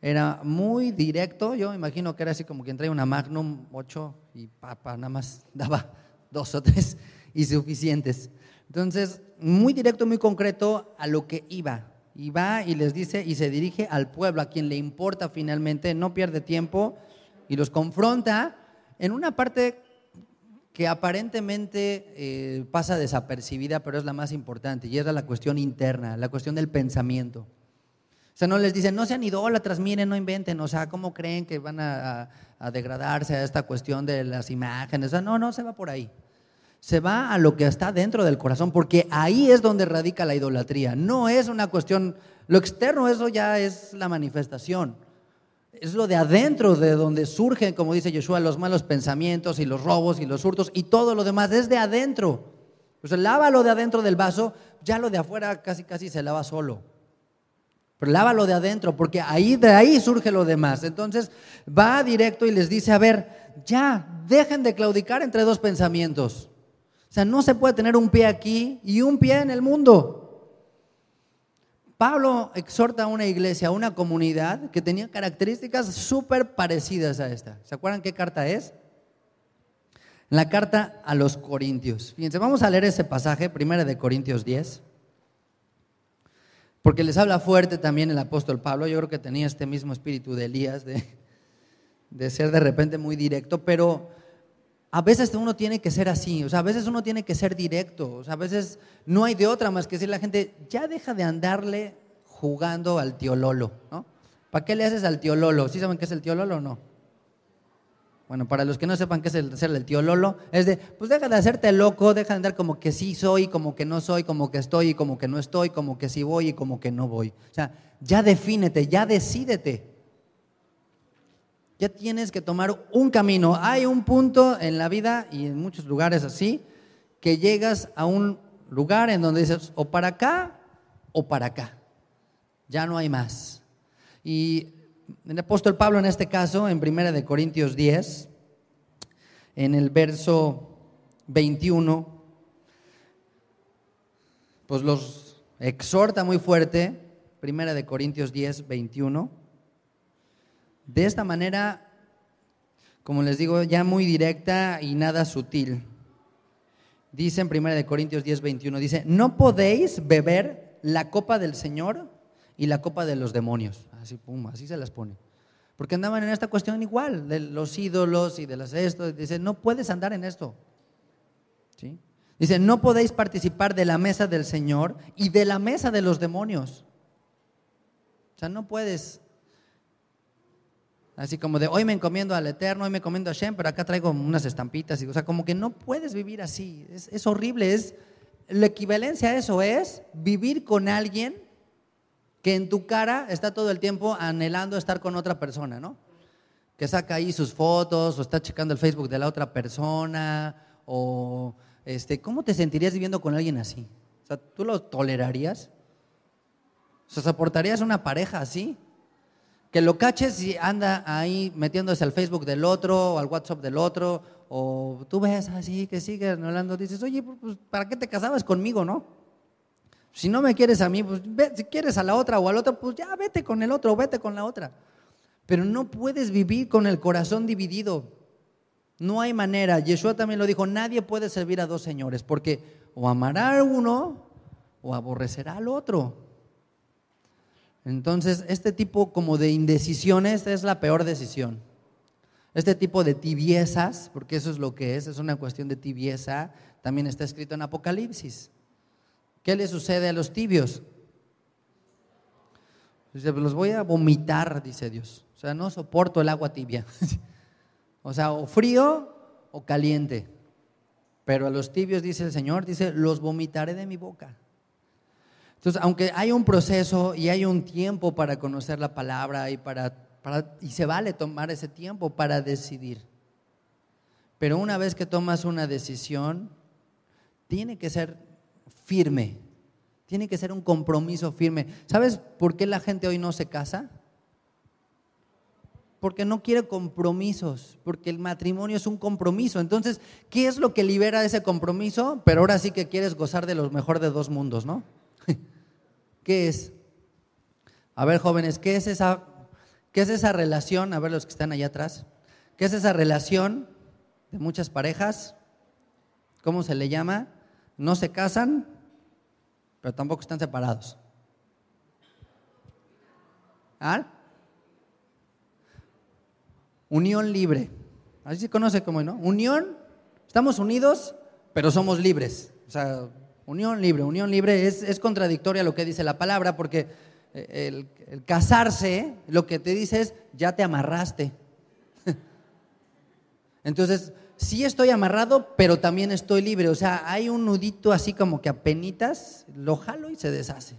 era muy directo, yo imagino que era así como quien trae una Magnum 8 y papa, nada más daba dos o tres y suficientes. Entonces, muy directo, muy concreto a lo que iba. Y va y les dice y se dirige al pueblo, a quien le importa finalmente, no pierde tiempo y los confronta en una parte que aparentemente eh, pasa desapercibida, pero es la más importante, y es la cuestión interna, la cuestión del pensamiento. O sea, no les dicen, no sean idólatras, miren, no inventen, o sea, ¿cómo creen que van a, degradarse a esta cuestión de las imágenes? no, no se va por ahí se va a lo que está dentro del corazón, porque ahí es donde radica la idolatría. No es una cuestión, lo externo eso ya es la manifestación. Es lo de adentro de donde surgen, como dice Yeshua, los malos pensamientos y los robos y los hurtos y todo lo demás, es de adentro. se lávalo de adentro del vaso, ya lo de afuera casi casi se lava solo. Pero lávalo de adentro, porque ahí de ahí surge lo demás. Entonces va directo y les dice, a ver, ya, dejen de claudicar entre dos pensamientos. O sea, no se puede tener un pie aquí y un pie en el mundo. Pablo exhorta a una iglesia, a una comunidad que tenía características súper parecidas a esta. ¿Se acuerdan qué carta es? La carta a los Corintios. Fíjense, vamos a leer ese pasaje, primera de Corintios 10, porque les habla fuerte también el apóstol Pablo. Yo creo que tenía este mismo espíritu de Elías, de, de ser de repente muy directo, pero a veces uno tiene que ser así, o sea, a veces uno tiene que ser directo, o sea, a veces no hay de otra más que decirle a la gente, ya deja de andarle jugando al tío Lolo, ¿no? ¿Para qué le haces al tío Lolo? ¿Sí saben qué es el tío Lolo o no? Bueno, para los que no sepan qué es el ser el tío Lolo, es de, pues deja de hacerte loco, deja de andar como que sí soy, como que no soy, como que estoy y como que no estoy, como que sí voy y como que no voy. O sea, ya defínete, ya decídete. Ya tienes que tomar un camino. Hay un punto en la vida y en muchos lugares así que llegas a un lugar en donde dices o para acá o para acá. Ya no hay más. Y el apóstol Pablo en este caso, en 1 de Corintios 10, en el verso 21, pues los exhorta muy fuerte, 1 de Corintios 10, 21 de esta manera, como les digo, ya muy directa y nada sutil. Dice en de Corintios 10, 21, dice, no podéis beber la copa del Señor y la copa de los demonios. Así, pum, así se las pone. Porque andaban en esta cuestión igual, de los ídolos y de las esto. Dice, no puedes andar en esto. Dice, no podéis participar de la mesa del Señor y de la mesa de los demonios. O sea, no puedes Así como de hoy me encomiendo al Eterno, hoy me encomiendo a Shem, pero acá traigo unas estampitas. Y, o sea, como que no puedes vivir así. Es, horrible. Es, la equivalencia a eso es vivir con alguien que en tu cara está todo el tiempo anhelando estar con otra persona, ¿no? Que saca ahí sus fotos o está checando el Facebook de la otra persona o este, ¿cómo te sentirías viviendo con alguien así? O sea, ¿tú lo tolerarías? ¿O ¿soportarías una pareja así? que lo caches y anda ahí metiéndose al Facebook del otro o al WhatsApp del otro, o tú ves así que sigue hablando, dices, oye, pues, pues, ¿para qué te casabas conmigo, no? Si no me quieres a mí, pues si quieres a la otra o al otro, pues ya vete con el otro o vete con la otra. Pero no puedes vivir con el corazón dividido. No hay manera. Yeshua también lo dijo, nadie puede servir a dos señores, porque o amará a uno o aborrecerá al otro. Entonces, este tipo como de indecisiones es la peor decisión. Este tipo de tibiezas, porque eso es lo que es, es una cuestión de tibieza, también está escrito en Apocalipsis. ¿Qué le sucede a los tibios? Dice, pues los voy a vomitar, dice Dios. O sea, no soporto el agua tibia. o sea, o frío o caliente. Pero a los tibios, dice el Señor, dice, los vomitaré de mi boca. Entonces, aunque hay un proceso y hay un tiempo para conocer la palabra y, para, y se vale tomar ese tiempo para decidir. Pero una vez que tomas una decisión, tiene que ser firme, tiene que ser un compromiso firme. ¿Sabes por qué la gente hoy no se casa? Porque no quiere compromisos, porque el matrimonio es un compromiso. Entonces, ¿qué es lo que libera ese compromiso? Pero ahora sí que quieres gozar de lo mejor de dos mundos, ¿no? ¿Qué es? A ver, jóvenes, ¿qué es esa, qué es esa relación? A ver, los que están allá atrás. ¿Qué es esa relación de muchas parejas? ¿Cómo se le llama? No se casan, pero tampoco están separados. ¿Ah? Unión libre. Así se conoce como, ¿no? Unión, estamos unidos, pero somos libres. O sea, Unión libre, unión libre es, es contradictoria lo que dice la palabra porque eh, el, casarse lo que te dice es ya te amarraste. Entonces, sí estoy amarrado, pero también estoy libre. O sea, hay un nudito así como que apenitas, lo jalo y se deshace.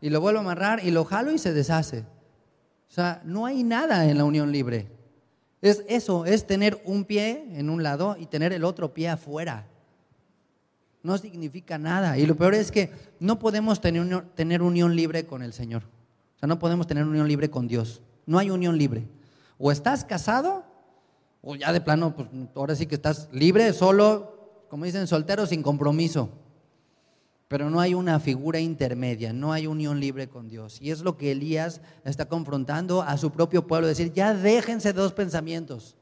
Y lo vuelvo a amarrar y lo jalo y se deshace. O sea, no hay nada en la unión libre. Es eso, es tener un pie en un lado y tener el otro pie afuera no significa nada. Y lo peor es que no podemos tener unión, tener unión libre con el Señor. O sea, no podemos tener unión libre con Dios. No hay unión libre. O estás casado, o ya de plano, pues ahora sí que estás libre, solo, como dicen, soltero, sin compromiso. Pero no hay una figura intermedia, no hay unión libre con Dios. Y es lo que Elías está confrontando a su propio pueblo, decir, ya déjense dos pensamientos.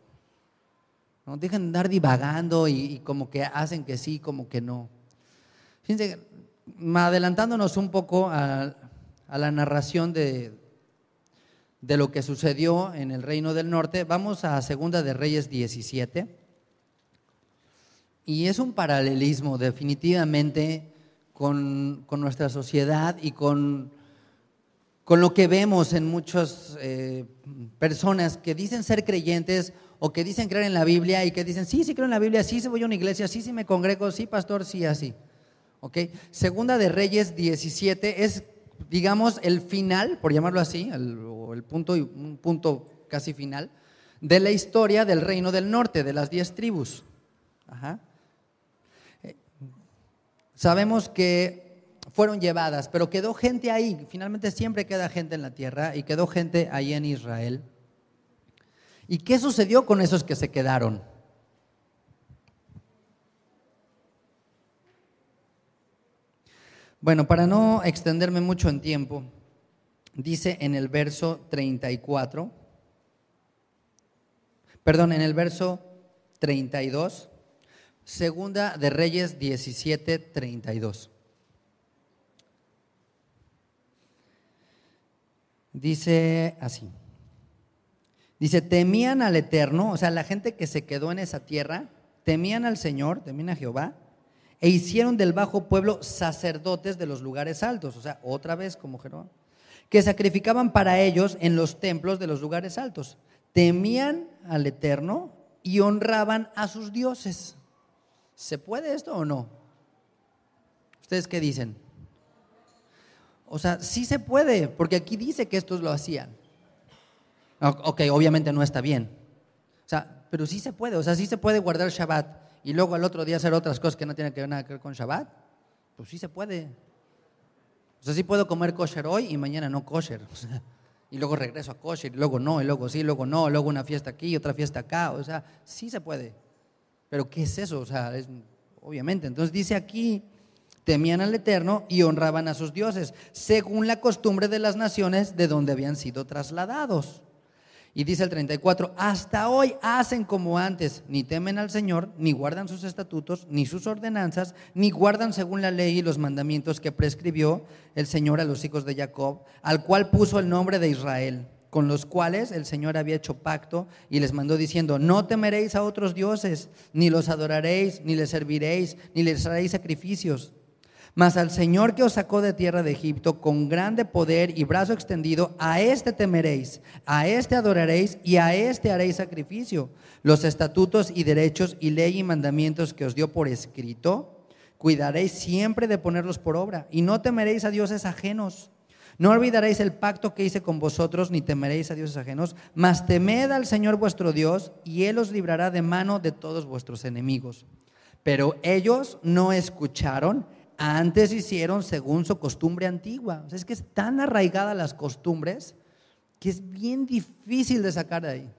No, dejen de andar divagando y como que hacen que sí, como que no. Fíjense, adelantándonos un poco a, la narración de, de lo que sucedió en el Reino del Norte, vamos a Segunda de Reyes 17. Y es un paralelismo definitivamente con, nuestra sociedad y con, con, lo que vemos en muchas eh, personas que dicen ser creyentes o que dicen creer en la Biblia y que dicen, sí, sí creo en la Biblia, sí, sí voy a una iglesia, sí, sí me congrego, sí, pastor, sí, así. Segunda de Reyes 17 es, digamos, el final, por llamarlo así, el, punto, un punto casi final, de la historia del reino del norte, de las diez tribus. Eh, sabemos que fueron llevadas, pero quedó gente ahí. Finalmente siempre queda gente en la tierra y quedó gente ahí en Israel. ¿Y qué sucedió con esos que se quedaron? Bueno, para no extenderme mucho en tiempo, dice en el verso 34, perdón, en el verso 32, segunda de Reyes 17, 32. Dice así. Dice, temían al Eterno, o sea, la gente que se quedó en esa tierra, temían al Señor, temían a Jehová, e hicieron del bajo pueblo sacerdotes de los lugares altos, o sea, otra vez como Jerón, que sacrificaban para ellos en los templos de los lugares altos. Temían al Eterno y honraban a sus dioses. ¿Se puede esto o no? ¿Ustedes qué dicen? O sea, sí se puede, porque aquí dice que estos lo hacían. Ok, obviamente no está bien. O sea, pero sí se puede, o sea, sí se puede guardar Shabbat y luego al otro día hacer otras cosas que no tienen que ver, nada que ver con Shabbat, pues sí se puede. O sea, sí puedo comer kosher hoy y mañana no kosher. y luego regreso a kosher, y luego no, y luego sí, luego no, luego una fiesta aquí y otra fiesta acá. O sea, sí se puede. Pero ¿qué es eso? O sea, obviamente. Entonces dice aquí, temían al Eterno y honraban a sus dioses, según la costumbre de las naciones de donde habían sido trasladados. Y dice el 34, hasta hoy hacen como antes, ni temen al Señor, ni guardan sus estatutos, ni sus ordenanzas, ni guardan según la ley y los mandamientos que prescribió el Señor a los hijos de Jacob, al cual puso el nombre de Israel, con los cuales el Señor había hecho pacto y les mandó diciendo, no temeréis a otros dioses, ni los adoraréis, ni les serviréis, ni les haréis sacrificios mas al Señor que os sacó de tierra de Egipto con grande poder y brazo extendido, a éste temeréis, a éste adoraréis y a éste haréis sacrificio. Los estatutos y derechos y ley y mandamientos que os dio por escrito, cuidaréis siempre de ponerlos por obra y no temeréis a dioses ajenos. No olvidaréis el pacto que hice con vosotros, ni temeréis a dioses ajenos, mas temed al Señor vuestro Dios, y Él os librará de mano de todos vuestros enemigos. Pero ellos no escucharon antes hicieron según su costumbre antigua. O sea, es que es tan arraigada las costumbres que es bien difícil de sacar de ahí.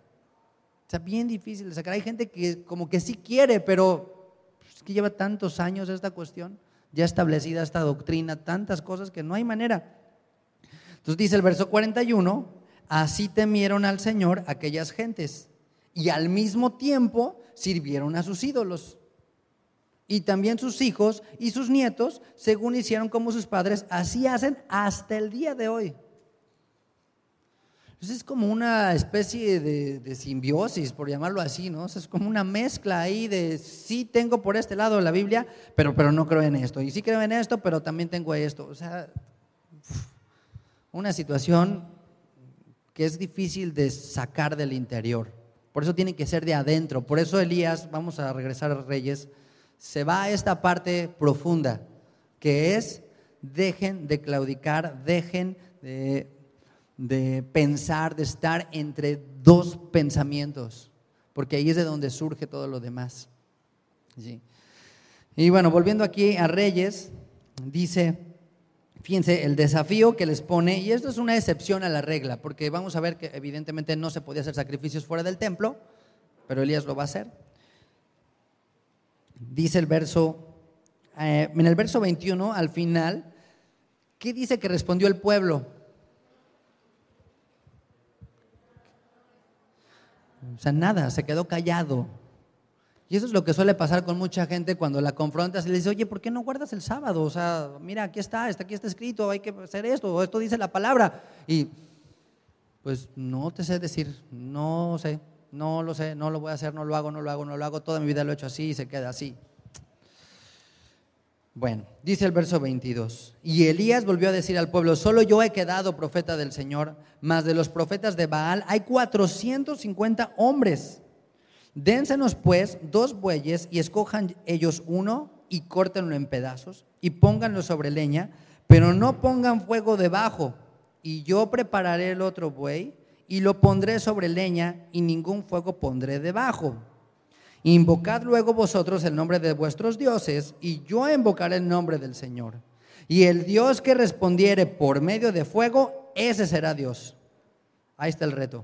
O sea, bien difícil de sacar. Hay gente que como que sí quiere, pero pues, es que lleva tantos años esta cuestión, ya establecida esta doctrina, tantas cosas que no hay manera. Entonces dice el verso 41, así temieron al Señor aquellas gentes y al mismo tiempo sirvieron a sus ídolos y también sus hijos y sus nietos, según hicieron como sus padres, así hacen hasta el día de hoy. Entonces pues es como una especie de, simbiosis, por llamarlo así, ¿no? es como una mezcla ahí de sí tengo por este lado la Biblia, pero, pero no creo en esto. Y sí creo en esto, pero también tengo esto. O sea, una situación que es difícil de sacar del interior. Por eso tiene que ser de adentro. Por eso Elías, vamos a regresar a Reyes se va a esta parte profunda, que es dejen de claudicar, dejen de, pensar, de estar entre dos pensamientos, porque ahí es de donde surge todo lo demás. Y bueno, volviendo aquí a Reyes, dice, fíjense, el desafío que les pone, y esto es una excepción a la regla, porque vamos a ver que evidentemente no se podía hacer sacrificios fuera del templo, pero Elías lo va a hacer dice el verso, eh, en el verso 21, al final, ¿qué dice que respondió el pueblo? O sea, nada, se quedó callado. Y eso es lo que suele pasar con mucha gente cuando la confrontas y le dices, oye, ¿por qué no guardas el sábado? O sea, mira, aquí está, está aquí está escrito, hay que hacer esto, o esto dice la palabra. Y pues no te sé decir, no sé no lo sé, no lo voy a hacer, no lo hago, no lo hago, no lo hago, toda mi vida lo he hecho así y se queda así. Bueno, dice el verso 22, y Elías volvió a decir al pueblo, solo yo he quedado profeta del Señor, mas de los profetas de Baal hay 450 hombres. Dénsenos pues dos bueyes y escojan ellos uno y córtenlo en pedazos y pónganlo sobre leña, pero no pongan fuego debajo, y yo prepararé el otro buey y lo pondré sobre leña, y ningún fuego pondré debajo. Invocad luego vosotros el nombre de vuestros dioses, y yo invocaré el nombre del Señor. Y el Dios que respondiere por medio de fuego, ese será Dios. Ahí está el reto.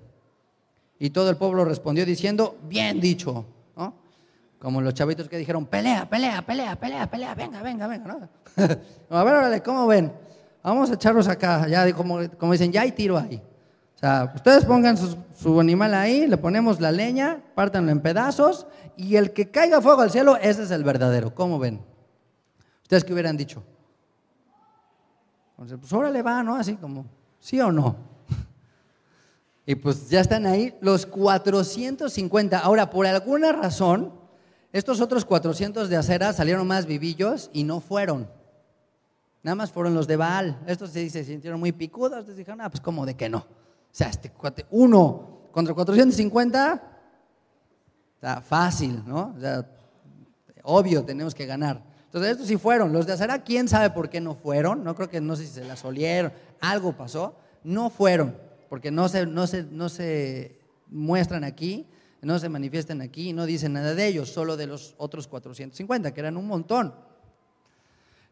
Y todo el pueblo respondió diciendo, bien dicho, Como los chavitos que dijeron, pelea, pelea, pelea, pelea, pelea, venga, venga, venga. ¿no? a ver, órale, ¿cómo ven? Vamos a echarlos acá, ya como, como dicen, ya hay tiro ahí ustedes pongan su, animal ahí, le ponemos la leña, pártanlo en pedazos y el que caiga fuego al cielo, ese es el verdadero. ¿Cómo ven? ¿Ustedes qué hubieran dicho? Pues ahora le va, ¿no? Así como, ¿sí o no? y pues ya están ahí los 450. Ahora, por alguna razón, estos otros 400 de acera salieron más vivillos y no fueron. Nada más fueron los de Baal. Estos se, se sintieron muy picudos, les dijeron, ah, pues como de que no. O sea, este cuate, uno contra 450, está fácil, ¿no? O sea, obvio, tenemos que ganar. Entonces, estos sí fueron. Los de Azará, quién sabe por qué no fueron. No creo que, no sé si se las olieron, algo pasó. No fueron, porque no se, no no se muestran aquí, no se manifiestan aquí, no dicen nada de ellos, solo de los otros 450, que eran un montón.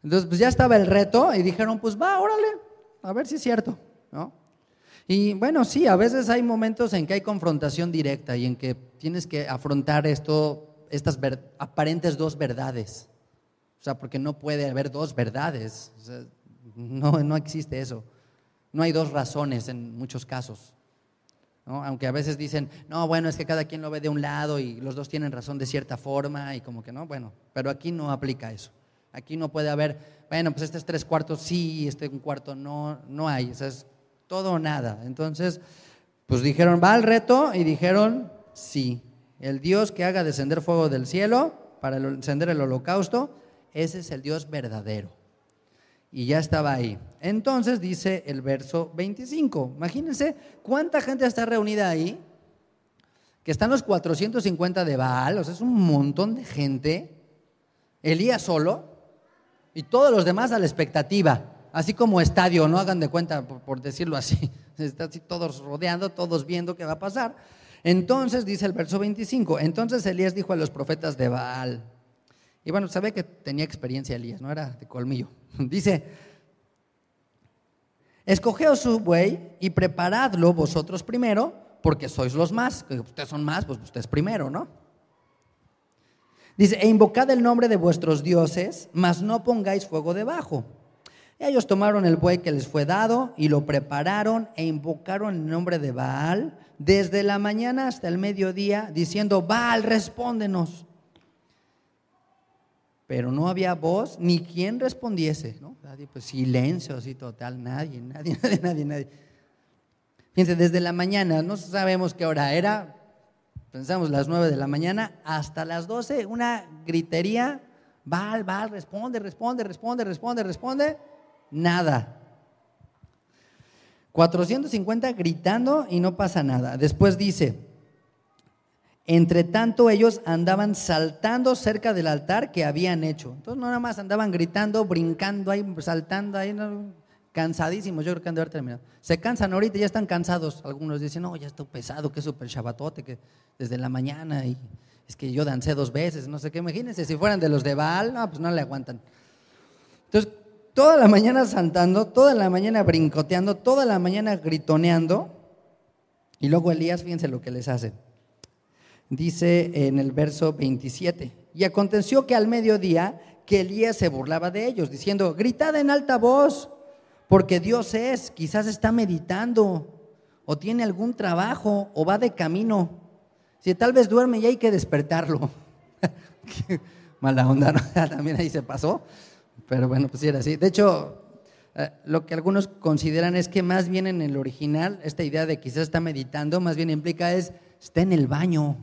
Entonces, pues ya estaba el reto y dijeron, pues va, órale, a ver si es cierto, ¿no? Y bueno, sí, a veces hay momentos en que hay confrontación directa y en que tienes que afrontar esto, estas aparentes dos verdades. O sea, porque no puede haber dos verdades. no, no existe eso. No hay dos razones en muchos casos. ¿no? Aunque a veces dicen, no, bueno, es que cada quien lo ve de un lado y los dos tienen razón de cierta forma y como que no, bueno, pero aquí no aplica eso. Aquí no puede haber, bueno, pues este es tres cuartos sí, este es un cuarto no, no hay. O sea, es todo o nada. Entonces, pues dijeron, va al reto y dijeron, sí, el Dios que haga descender fuego del cielo para encender el holocausto, ese es el Dios verdadero. Y ya estaba ahí. Entonces dice el verso 25, imagínense cuánta gente está reunida ahí, que están los 450 de Baal, o sea, es un montón de gente, Elías solo, y todos los demás a la expectativa así como estadio, no hagan de cuenta, por, decirlo así. Está así todos rodeando, todos viendo qué va a pasar. Entonces, dice el verso 25, entonces Elías dijo a los profetas de Baal, y bueno, sabe que tenía experiencia Elías, no era de colmillo. Dice, escogeos su buey y preparadlo vosotros primero, porque sois los más, que ustedes son más, pues ustedes primero, ¿no? Dice, e invocad el nombre de vuestros dioses, mas no pongáis fuego debajo ellos tomaron el buey que les fue dado y lo prepararon e invocaron el nombre de Baal desde la mañana hasta el mediodía, diciendo, Baal, respóndenos. Pero no había voz ni quien respondiese, Nadie, pues silencio así total, nadie, nadie, nadie, nadie, nadie. Fíjense, desde la mañana, no sabemos qué hora era, pensamos las nueve de la mañana, hasta las 12, una gritería, Baal, Baal, responde, responde, responde, responde. responde nada. 450 gritando y no pasa nada. Después dice, entre tanto ellos andaban saltando cerca del altar que habían hecho. Entonces no nada más andaban gritando, brincando ahí, saltando ahí, cansadísimos, yo creo que han de haber terminado. Se cansan ahorita, ya están cansados. Algunos dicen, no, ya está pesado, que súper chabatote, que desde la mañana y es que yo dancé dos veces, no sé qué. Imagínense, si fueran de los de Baal, no, pues no le aguantan. Entonces, toda la mañana saltando, toda la mañana brincoteando, toda la mañana gritoneando. Y luego Elías, fíjense lo que les hace. Dice en el verso 27, y aconteció que al mediodía que Elías se burlaba de ellos, diciendo, gritad en alta voz, porque Dios es, quizás está meditando, o tiene algún trabajo, o va de camino. Si tal vez duerme y hay que despertarlo. Mala onda, también ahí se pasó. Pero bueno, pues era así. De hecho, eh, lo que algunos consideran es que más bien en el original, esta idea de quizás está meditando, más bien implica es, está en el baño.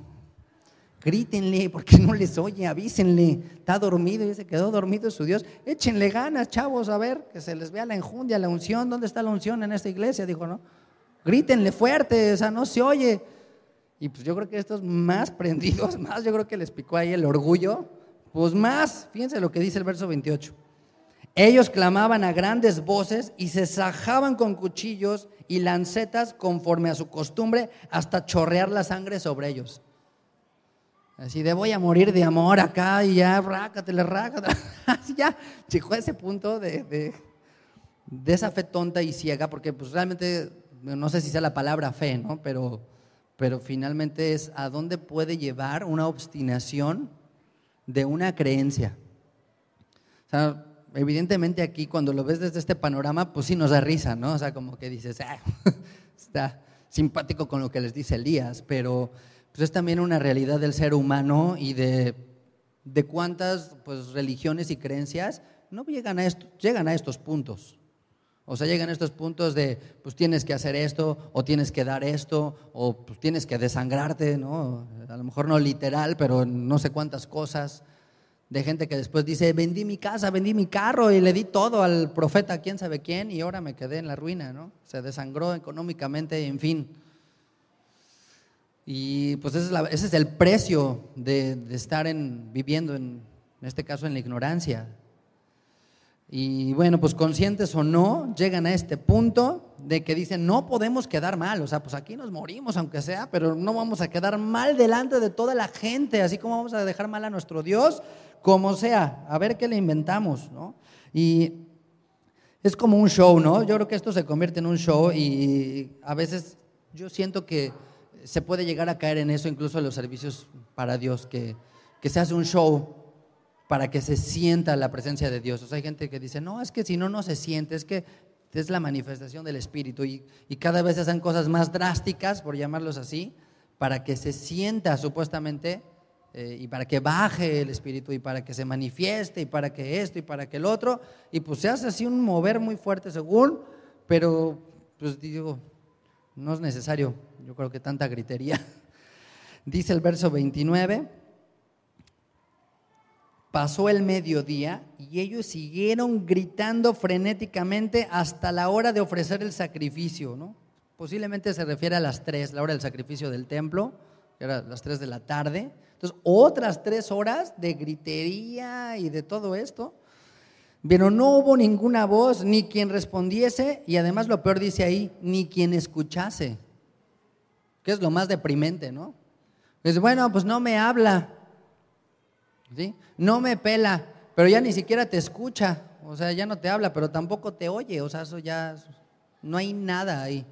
Grítenle, porque no les oye, avísenle, está dormido y se quedó dormido su Dios. Échenle ganas, chavos, a ver, que se les vea la enjundia, la unción. ¿Dónde está la unción en esta iglesia? Dijo, ¿no? Grítenle fuerte, o sea, no se oye. Y pues yo creo que estos más prendidos, más, yo creo que les picó ahí el orgullo, pues más, fíjense lo que dice el verso 28. Ellos clamaban a grandes voces y se sajaban con cuchillos y lancetas conforme a su costumbre hasta chorrear la sangre sobre ellos. Así de voy a morir de amor acá y ya, rácatele, rácatele. Así ya, llegó a ese punto de, de, esa fe tonta y ciega, porque pues realmente, no sé si sea la palabra fe, ¿no? Pero, pero finalmente es a dónde puede llevar una obstinación de una creencia. O sea, evidentemente aquí cuando lo ves desde este panorama, pues sí nos da risa, ¿no? O sea, como que dices, ah, está simpático con lo que les dice Elías, pero pues es también una realidad del ser humano y de, de cuántas pues, religiones y creencias no llegan a, esto, llegan a estos puntos. O sea, llegan a estos puntos de, pues tienes que hacer esto, o tienes que dar esto, o pues, tienes que desangrarte, ¿no? A lo mejor no literal, pero no sé cuántas cosas de gente que después dice, vendí mi casa, vendí mi carro y le di todo al profeta, quién sabe quién, y ahora me quedé en la ruina, ¿no? Se desangró económicamente, en fin. Y pues ese es, el precio de, estar en, viviendo, en, en este caso, en la ignorancia. Y bueno, pues conscientes o no, llegan a este punto de que dicen, no podemos quedar mal, o sea, pues aquí nos morimos aunque sea, pero no vamos a quedar mal delante de toda la gente, así como vamos a dejar mal a nuestro Dios, como sea, a ver qué le inventamos, ¿no? Y es como un show, ¿no? Yo creo que esto se convierte en un show y a veces yo siento que se puede llegar a caer en eso, incluso en los servicios para Dios, que, que se hace un show para que se sienta la presencia de Dios. O sea, hay gente que dice, no, es que si no, no se siente, es que es la manifestación del Espíritu y, y cada vez se hacen cosas más drásticas, por llamarlos así, para que se sienta supuestamente eh, y para que baje el Espíritu y para que se manifieste y para que esto y para que el otro. Y pues se hace así un mover muy fuerte según, pero pues digo, no es necesario, yo creo que tanta gritería. Dice el verso 29, pasó el mediodía y ellos siguieron gritando frenéticamente hasta la hora de ofrecer el sacrificio, ¿no? Posiblemente se refiere a las 3, la hora del sacrificio del templo, que era las tres de la tarde. Entonces, otras tres horas de gritería y de todo esto. Pero no hubo ninguna voz, ni quien respondiese, y además lo peor dice ahí, ni quien escuchase, que es lo más deprimente, ¿no? Dice, bueno, pues no me habla, ¿sí? No me pela, pero ya ni siquiera te escucha, o sea, ya no te habla, pero tampoco te oye, o sea, eso ya, no hay nada ahí,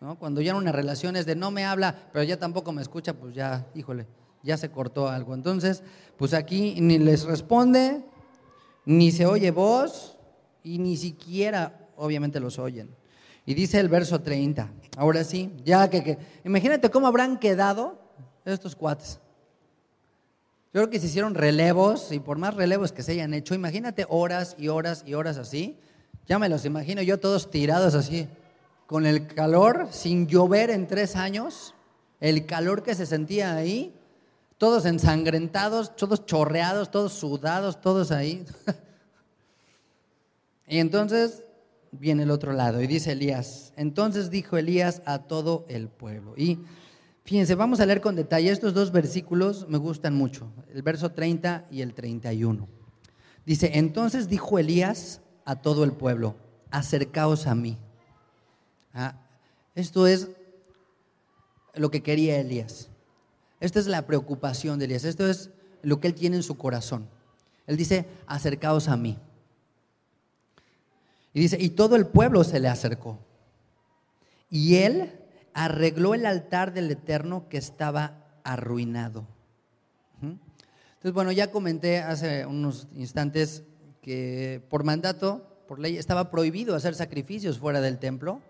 ¿no? Cuando ya en una relación es de no me habla, pero ya tampoco me escucha, pues ya, híjole ya se cortó algo. Entonces, pues aquí ni les responde, ni se oye voz y ni siquiera, obviamente, los oyen. Y dice el verso 30, ahora sí, ya que, imagínate cómo habrán quedado estos cuates. Yo creo que se hicieron relevos y por más relevos que se hayan hecho, imagínate horas y horas y horas así. Ya me los imagino yo todos tirados así, con el calor, sin llover en tres años, el calor que se sentía ahí, todos ensangrentados, todos chorreados, todos sudados, todos ahí. y entonces viene el otro lado y dice Elías, entonces dijo Elías a todo el pueblo. Y fíjense, vamos a leer con detalle, estos dos versículos me gustan mucho, el verso 30 y el 31. Dice, entonces dijo Elías a todo el pueblo, acercaos a mí. Ah, esto es lo que quería Elías. Esta es la preocupación de Elías, esto es lo que él tiene en su corazón. Él dice, acercaos a mí. Y dice, y todo el pueblo se le acercó. Y él arregló el altar del Eterno que estaba arruinado. Entonces, bueno, ya comenté hace unos instantes que por mandato, por ley, estaba prohibido hacer sacrificios fuera del templo.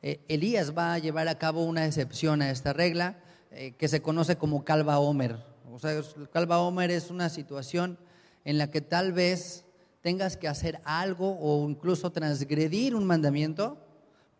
Eh, Elías va a llevar a cabo una excepción a esta regla eh, que se conoce como calva Homer. O sea, calva Homer es una situación en la que tal vez tengas que hacer algo o incluso transgredir un mandamiento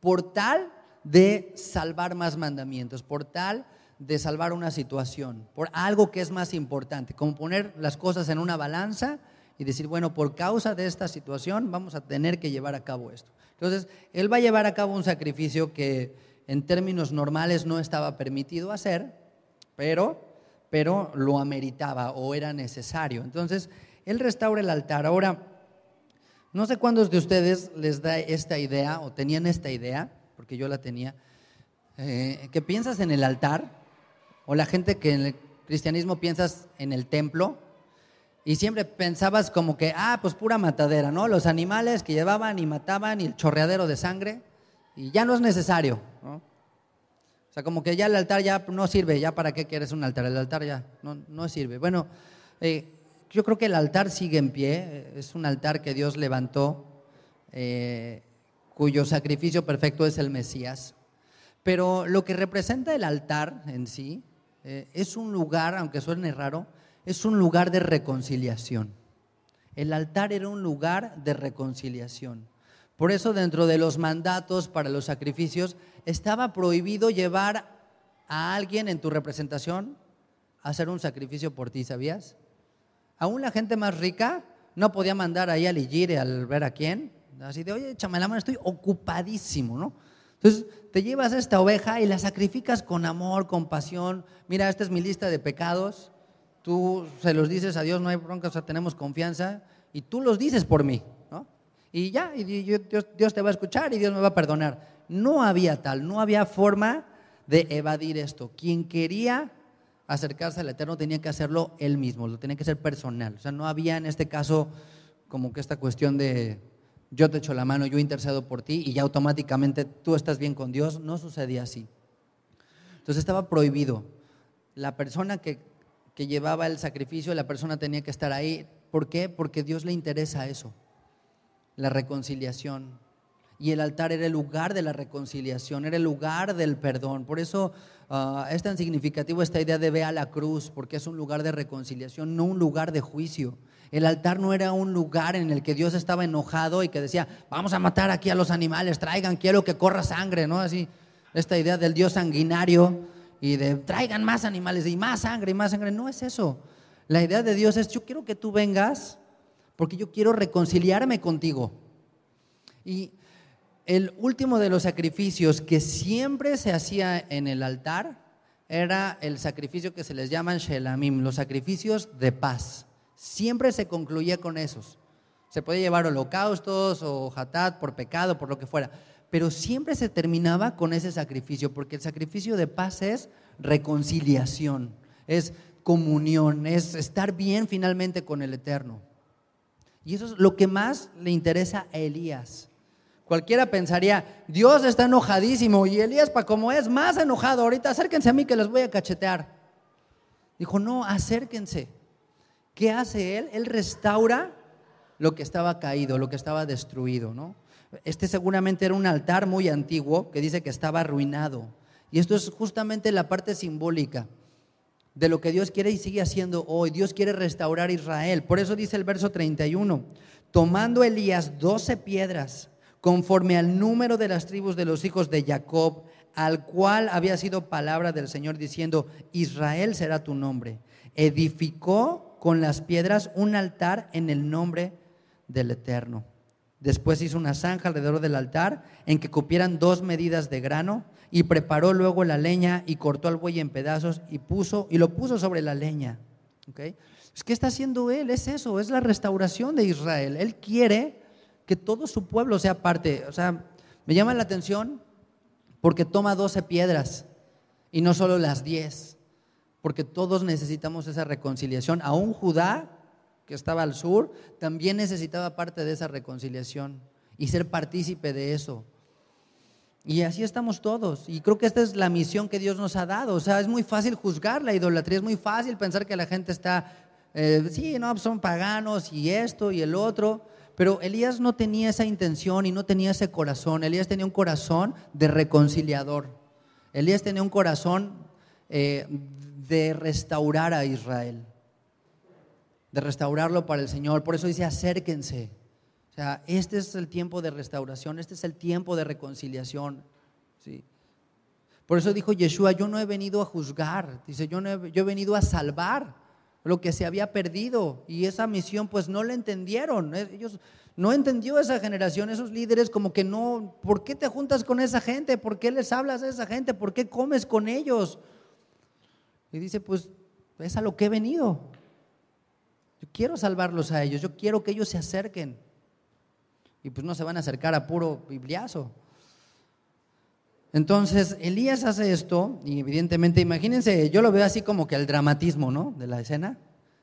por tal de salvar más mandamientos, por tal de salvar una situación, por algo que es más importante, como poner las cosas en una balanza y decir, bueno, por causa de esta situación vamos a tener que llevar a cabo esto. Entonces, Él va a llevar a cabo un sacrificio que en términos normales no estaba permitido hacer, pero, pero lo ameritaba o era necesario. Entonces, él restaura el altar. Ahora, no sé cuántos de ustedes les da esta idea o tenían esta idea, porque yo la tenía, eh, que piensas en el altar, o la gente que en el cristianismo piensas en el templo, y siempre pensabas como que, ah, pues pura matadera, ¿no? Los animales que llevaban y mataban y el chorreadero de sangre y ya no es necesario. O sea, como que ya el altar ya no sirve, ya para qué quieres un altar, el altar ya no, sirve. Bueno, eh, yo creo que el altar sigue en pie, eh, es un altar que Dios levantó, eh, cuyo sacrificio perfecto es el Mesías. Pero lo que representa el altar en sí es un lugar, aunque suene raro, es un lugar de reconciliación. El altar era un lugar de reconciliación. Por eso dentro de los mandatos para los sacrificios estaba prohibido llevar a alguien en tu representación a hacer un sacrificio por ti, ¿sabías? Aún la gente más rica no podía mandar ahí a y al ver a quién. Así de, oye, échame la mano, estoy ocupadísimo, ¿no? Entonces, te llevas esta oveja y la sacrificas con amor, con pasión. Mira, esta es mi lista de pecados. Tú se los dices a Dios, no hay bronca, o sea, tenemos confianza. Y tú los dices por mí. Y ya, y Dios, te va a escuchar y Dios me va a perdonar. No había tal, no había forma de evadir esto. Quien quería acercarse al Eterno tenía que hacerlo él mismo, lo tenía que ser personal. O sea, no había en este caso como que esta cuestión de yo te echo la mano, yo intercedo por ti y ya automáticamente tú estás bien con Dios. No sucedía así. Entonces estaba prohibido. La persona que, que llevaba el sacrificio, la persona tenía que estar ahí. ¿Por qué? Porque Dios le interesa eso la reconciliación. Y el altar era el lugar de la reconciliación, era el lugar del perdón. Por eso ah, es tan significativo esta idea de ve a la cruz, porque es un lugar de reconciliación, no un lugar de juicio. El altar no era un lugar en el que Dios estaba enojado y que decía, vamos a matar aquí a los animales, traigan, quiero que corra sangre, ¿no? Así, esta idea del Dios sanguinario y de traigan más animales y más sangre y más sangre. No es eso. La idea de Dios es, yo quiero que tú vengas porque yo quiero reconciliarme contigo. Y el último de los sacrificios que siempre se hacía en el altar era el sacrificio que se les llama Shelamim, los sacrificios de paz. Siempre se concluía con esos. Se podía llevar holocaustos o hatat por pecado, por lo que fuera, pero siempre se terminaba con ese sacrificio, porque el sacrificio de paz es reconciliación, es comunión, es estar bien finalmente con el Eterno. Y eso es lo que más le interesa a Elías. Cualquiera pensaría, Dios está enojadísimo y Elías, como es más enojado, ahorita acérquense a mí que les voy a cachetear. Dijo, no, acérquense. ¿Qué hace él? Él restaura lo que estaba caído, lo que estaba destruido, ¿no? Este seguramente era un altar muy antiguo que dice que estaba arruinado. Y esto es justamente la parte simbólica de lo que Dios quiere y sigue haciendo hoy. Dios quiere restaurar Israel. Por eso dice el verso 31, tomando Elías doce piedras conforme al número de las tribus de los hijos de Jacob, al cual había sido palabra del Señor diciendo, Israel será tu nombre. Edificó con las piedras un altar en el nombre del Eterno. Después hizo una zanja alrededor del altar en que copieran dos medidas de grano y preparó luego la leña y cortó al buey en pedazos y puso y lo puso sobre la leña. ¿Okay? Pues, ¿Qué está haciendo él? Es eso, es la restauración de Israel. Él quiere que todo su pueblo sea parte. O sea, me llama la atención porque toma 12 piedras y no solo las 10, porque todos necesitamos esa reconciliación. Aún Judá, que estaba al sur, también necesitaba parte de esa reconciliación y ser partícipe de eso. Y así estamos todos. Y creo que esta es la misión que Dios nos ha dado. O sea, es muy fácil juzgar la idolatría, es muy fácil pensar que la gente está, eh, sí, no, pues son paganos y esto y el otro. Pero Elías no tenía esa intención y no tenía ese corazón. Elías tenía un corazón de reconciliador. Elías tenía un corazón eh, de restaurar a Israel, de restaurarlo para el Señor. Por eso dice, acérquense sea, este es el tiempo de restauración, este es el tiempo de reconciliación. ¿sí? Por eso dijo Yeshua, yo no he venido a juzgar, dice, yo, he, yo he venido a salvar lo que se había perdido. Y esa misión pues no la entendieron. Eh, ellos no entendió esa generación, esos líderes como que no, ¿por qué te juntas con esa gente? ¿Por qué les hablas a esa gente? ¿Por qué comes con ellos? Y dice, pues es a lo que he venido. Yo quiero salvarlos a ellos, yo quiero que ellos se acerquen y pues no se van a acercar a puro bibliazo. Entonces, Elías hace esto y evidentemente, imagínense, yo lo veo así como que el dramatismo, ¿no? De la escena.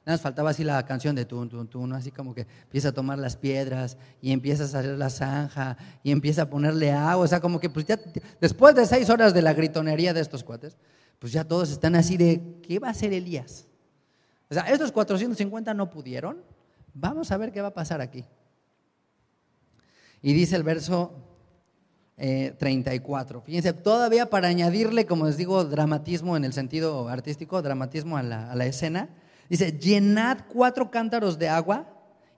Nada más faltaba así la canción de tun, tun, tun, así como que empieza a tomar las piedras y empieza a salir la zanja y empieza a ponerle agua. O sea, como que pues ya después de seis horas de la gritonería de estos cuates, pues ya todos están así de, ¿qué va a hacer Elías? O sea, estos 450 no pudieron. Vamos a ver qué va a pasar aquí. Y dice el verso 34. Eh, Fíjense, todavía para añadirle, como les digo, dramatismo en el sentido artístico, dramatismo a la, a la escena, dice, llenad cuatro cántaros de agua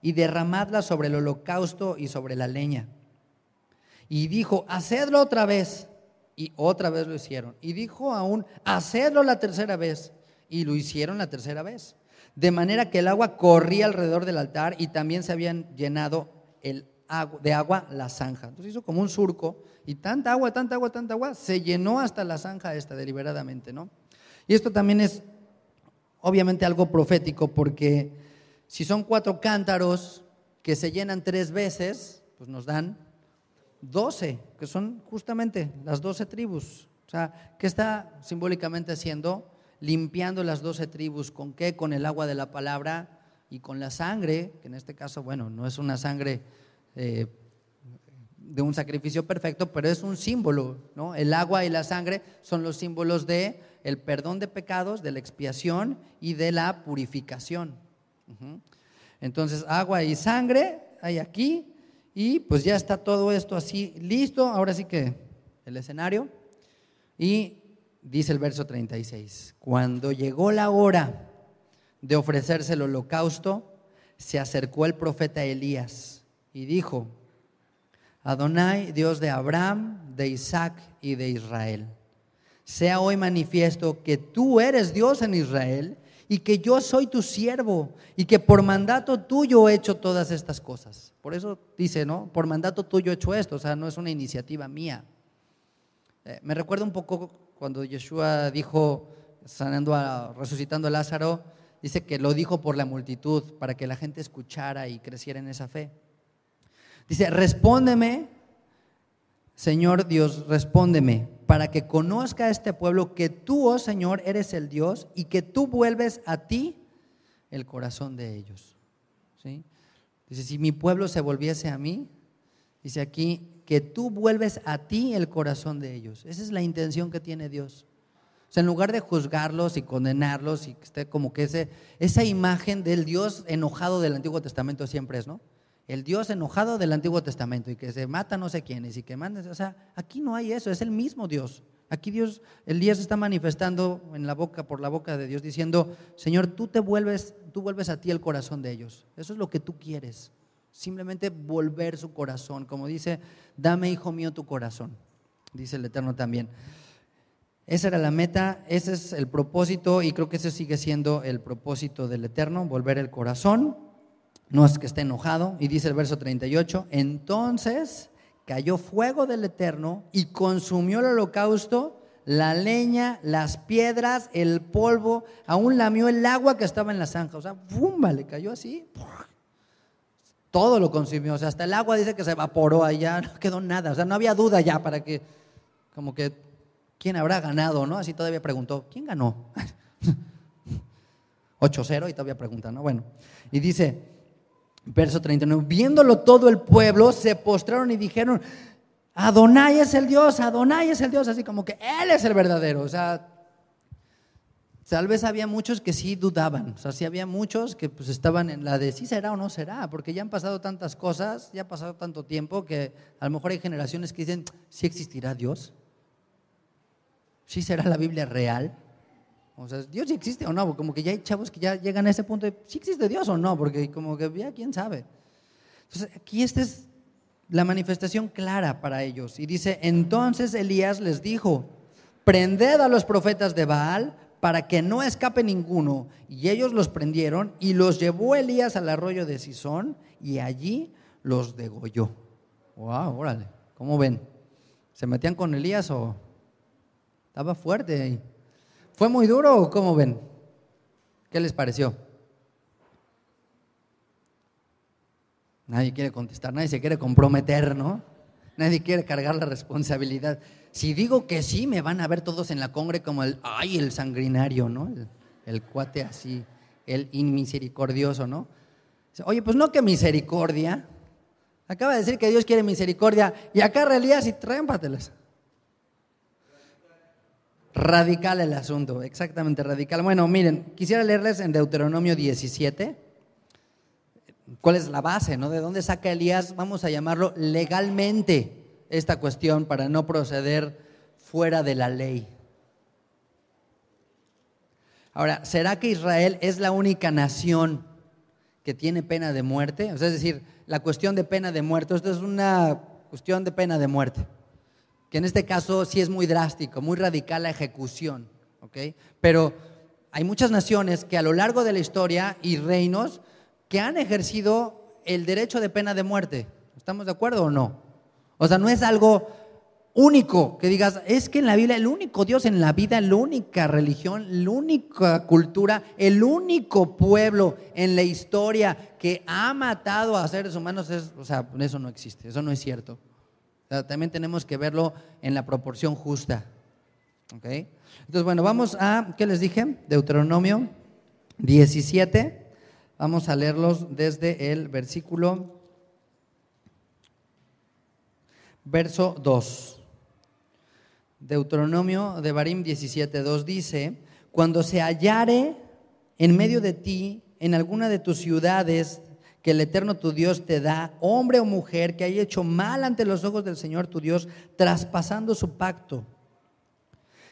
y derramadla sobre el holocausto y sobre la leña. Y dijo, hacedlo otra vez. Y otra vez lo hicieron. Y dijo aún, hacedlo la tercera vez. Y lo hicieron la tercera vez. De manera que el agua corría alrededor del altar y también se habían llenado el de agua la zanja. Entonces hizo como un surco y tanta agua, tanta agua, tanta agua, se llenó hasta la zanja esta deliberadamente, ¿no? Y esto también es obviamente algo profético porque si son cuatro cántaros que se llenan tres veces, pues nos dan doce, que son justamente las doce tribus. O sea, ¿qué está simbólicamente haciendo? Limpiando las doce tribus. ¿Con qué? Con el agua de la palabra y con la sangre, que en este caso, bueno, no es una sangre eh, de un sacrificio perfecto, pero es un símbolo, ¿no? El agua y la sangre son los símbolos de el perdón de pecados, de la expiación y de la purificación. Entonces, agua y sangre hay aquí y pues ya está todo esto así listo, ahora sí que el escenario y dice el verso 36, cuando llegó la hora de ofrecerse el holocausto, se acercó el profeta Elías y dijo, Adonai, Dios de Abraham, de Isaac y de Israel, sea hoy manifiesto que tú eres Dios en Israel y que yo soy tu siervo y que por mandato tuyo he hecho todas estas cosas. Por eso dice, ¿no? Por mandato tuyo he hecho esto, o sea, no es una iniciativa mía. Eh, me recuerda un poco cuando Yeshua dijo, sanando a, resucitando a Lázaro, dice que lo dijo por la multitud, para que la gente escuchara y creciera en esa fe. Dice, respóndeme, Señor Dios, respóndeme, para que conozca este pueblo que tú, oh Señor, eres el Dios y que tú vuelves a ti el corazón de ellos. Dice, si mi pueblo se volviese a mí, dice aquí, que tú vuelves a ti el corazón de ellos. Esa es la intención que tiene Dios. O sea, en lugar de juzgarlos y condenarlos y que esté como que ese, esa imagen del Dios enojado del Antiguo Testamento siempre es, ¿no? el Dios enojado del Antiguo Testamento y que se mata no sé quiénes y que manda, o sea, aquí no hay eso, es el mismo Dios. Aquí Dios, el Dios está manifestando en la boca, por la boca de Dios, diciendo, Señor, tú te vuelves, tú vuelves a ti el corazón de ellos. Eso es lo que tú quieres. Simplemente volver su corazón, como dice, dame, hijo mío, tu corazón, dice el Eterno también. Esa era la meta, ese es el propósito y creo que ese sigue siendo el propósito del Eterno, volver el corazón no es que esté enojado. Y dice el verso 38, entonces cayó fuego del Eterno y consumió el holocausto, la leña, las piedras, el polvo, aún lamió el agua que estaba en la zanja. O sea, ¡bumba! Le cayó así. Todo lo consumió. O sea, hasta el agua dice que se evaporó allá, no quedó nada. O sea, no había duda ya para que, como que, ¿quién habrá ganado? ¿No? Así todavía preguntó, ¿quién ganó? 8-0 y todavía pregunta, ¿no? Bueno, y dice, verso 39, viéndolo todo el pueblo, se postraron y dijeron, Adonai es el Dios, Adonai es el Dios, así como que Él es el verdadero. O sea, tal vez había muchos que sí dudaban, o sea, sí había muchos que pues estaban en la de sí será o no será, porque ya han pasado tantas cosas, ya ha pasado tanto tiempo que a lo mejor hay generaciones que dicen, sí existirá Dios, sí será la Biblia real. O sea, ¿Dios existe o no? Como que ya hay chavos que ya llegan a ese punto de, ¿si existe Dios o no? Porque como que ya quién sabe. Entonces, aquí esta es la manifestación clara para ellos. Y dice, entonces Elías les dijo, prended a los profetas de Baal para que no escape ninguno. Y ellos los prendieron y los llevó Elías al arroyo de Sison y allí los degolló. ¡Wow! Órale, ¿cómo ven? ¿Se metían con Elías o estaba fuerte ahí? ¿Fue muy duro o cómo ven? ¿Qué les pareció? Nadie quiere contestar, nadie se quiere comprometer, ¿no? Nadie quiere cargar la responsabilidad. Si digo que sí, me van a ver todos en la congre como el, ay, el sangrinario, ¿no? El, cuate así, el inmisericordioso, ¿no? Oye, pues no que misericordia. Acaba de decir que Dios quiere misericordia y acá realidad y trémpatelas. Radical el asunto, exactamente radical. Bueno, miren, quisiera leerles en Deuteronomio 17, cuál es la base, ¿no? ¿De dónde saca Elías, vamos a llamarlo legalmente, esta cuestión para no proceder fuera de la ley? Ahora, ¿será que Israel es la única nación que tiene pena de muerte? O sea, es decir, la cuestión de pena de muerte, esto es una cuestión de pena de muerte que en este caso sí es muy drástico, muy radical la ejecución, ¿ok? Pero hay muchas naciones que a lo largo de la historia y reinos que han ejercido el derecho de pena de muerte. ¿Estamos de acuerdo o no? O sea, no es algo único que digas, es que en la Biblia el único Dios en la vida, la única religión, la única cultura, el único pueblo en la historia que ha matado a seres humanos, es, o sea, eso no existe, eso no es cierto también tenemos que verlo en la proporción justa. Entonces, bueno, vamos a, ¿qué les dije? Deuteronomio 17. Vamos a leerlos desde el versículo, verso 2. Deuteronomio de Barim 17, 2 dice, cuando se hallare en medio de ti, en alguna de tus ciudades, que el Eterno tu Dios te da, hombre o mujer que haya hecho mal ante los ojos del Señor tu Dios, traspasando su pacto,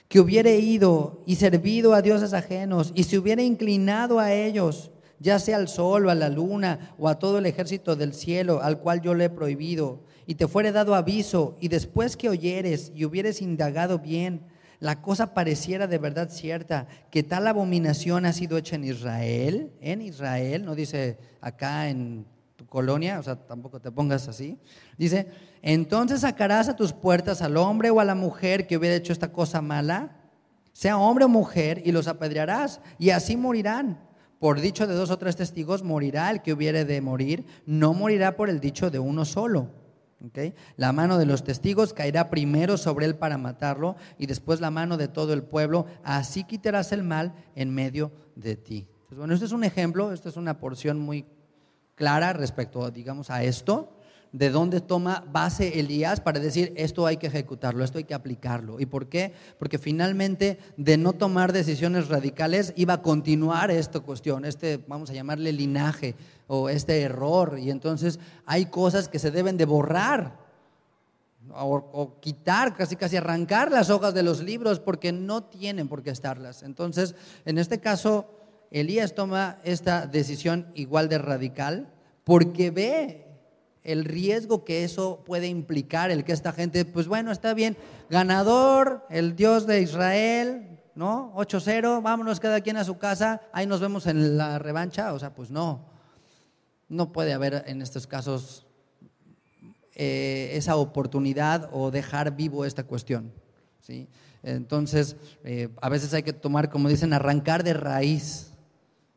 que hubiere ido y servido a dioses ajenos y se hubiere inclinado a ellos, ya sea al sol o a la luna o a todo el ejército del cielo al cual yo le he prohibido, y te fuere dado aviso, y después que oyeres y hubieres indagado bien, la cosa pareciera de verdad cierta, que tal abominación ha sido hecha en Israel, en Israel, no dice acá en tu colonia, o sea, tampoco te pongas así. Dice, entonces sacarás a tus puertas al hombre o a la mujer que hubiera hecho esta cosa mala, sea hombre o mujer, y los apedrearás, y así morirán. Por dicho de dos o tres testigos morirá el que hubiere de morir, no morirá por el dicho de uno solo. La mano de los testigos caerá primero sobre él para matarlo y después la mano de todo el pueblo. Así quitarás el mal en medio de ti. bueno, este es un ejemplo, esta es una porción muy clara respecto, digamos, a esto de dónde toma base Elías para decir esto hay que ejecutarlo, esto hay que aplicarlo. ¿Y por qué? Porque finalmente de no tomar decisiones radicales iba a continuar esta cuestión, este, vamos a llamarle linaje o este error. Y entonces hay cosas que se deben de borrar o, quitar, casi casi arrancar las hojas de los libros porque no tienen por qué estarlas. Entonces, en este caso, Elías toma esta decisión igual de radical porque ve el riesgo que eso puede implicar, el que esta gente, pues bueno, está bien, ganador, el Dios de Israel, ¿no? 8-0, vámonos cada quien a su casa, ahí nos vemos en la revancha, o sea, pues no, no puede haber en estos casos eh, esa oportunidad o dejar vivo esta cuestión, ¿sí? Entonces, eh, a veces hay que tomar, como dicen, arrancar de raíz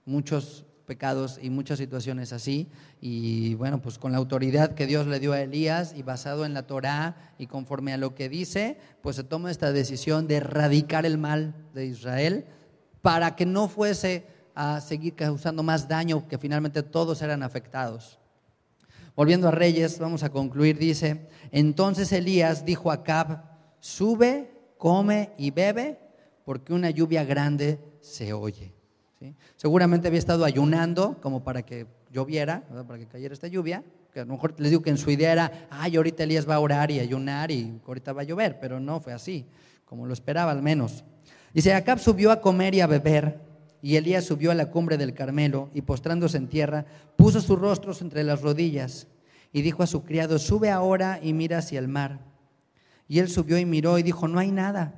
muchos pecados y muchas situaciones así. Y bueno, pues con la autoridad que Dios le dio a Elías y basado en la Torá y conforme a lo que dice, pues se toma esta decisión de erradicar el mal de Israel para que no fuese a seguir causando más daño, que finalmente todos eran afectados. Volviendo a Reyes, vamos a concluir, dice, entonces Elías dijo a Cab sube, come y bebe, porque una lluvia grande se oye. Seguramente había estado ayunando como para que lloviera, para que cayera esta lluvia, que a lo mejor les digo que en su idea era, ay, ahorita Elías va a orar y ayunar y ahorita va a llover, pero no fue así, como lo esperaba al menos. Dice, Acab subió a comer y a beber, y Elías subió a la cumbre del Carmelo, y postrándose en tierra, puso sus rostros entre las rodillas, y dijo a su criado, sube ahora y mira hacia el mar. Y él subió y miró y dijo, no hay nada.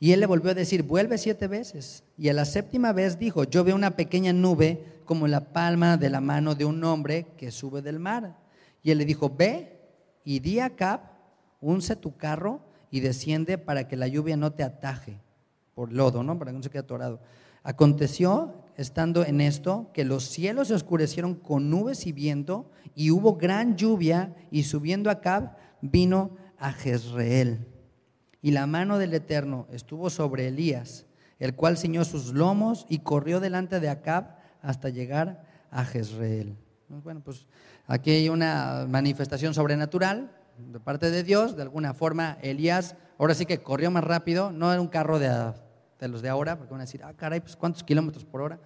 Y él le volvió a decir, vuelve siete veces. Y a la séptima vez dijo, yo veo una pequeña nube como la palma de la mano de un hombre que sube del mar. Y él le dijo, ve y di a Cap, unce tu carro y desciende para que la lluvia no te ataje por lodo, ¿no? Para que no se quede atorado. Aconteció, estando en esto, que los cielos se oscurecieron con nubes y viento y hubo gran lluvia y subiendo a cab vino a Jezreel. Y la mano del Eterno estuvo sobre Elías, el cual ciñó sus lomos y corrió delante de Acab hasta llegar a Jezreel. Bueno, pues aquí hay una manifestación sobrenatural de parte de Dios. De alguna forma, Elías ahora sí que corrió más rápido, no era un carro de, de los de ahora, porque van a decir, ah, caray, pues cuántos kilómetros por hora.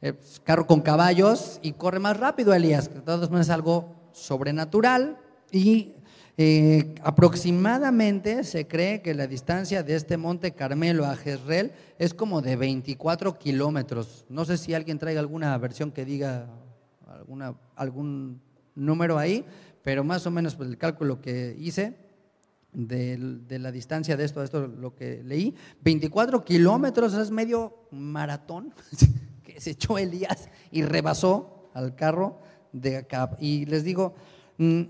Eh, pues, carro con caballos y corre más rápido Elías, que de todos no es algo sobrenatural. Y eh, aproximadamente se cree que la distancia de este monte Carmelo a Jezreel es como de 24 kilómetros. No sé si alguien traiga alguna versión que diga alguna, algún número ahí, pero más o menos por pues, el cálculo que hice de, de la distancia de esto a esto, lo que leí, 24 kilómetros es medio maratón que se echó Elías y rebasó al carro de acá. Y les digo, mm,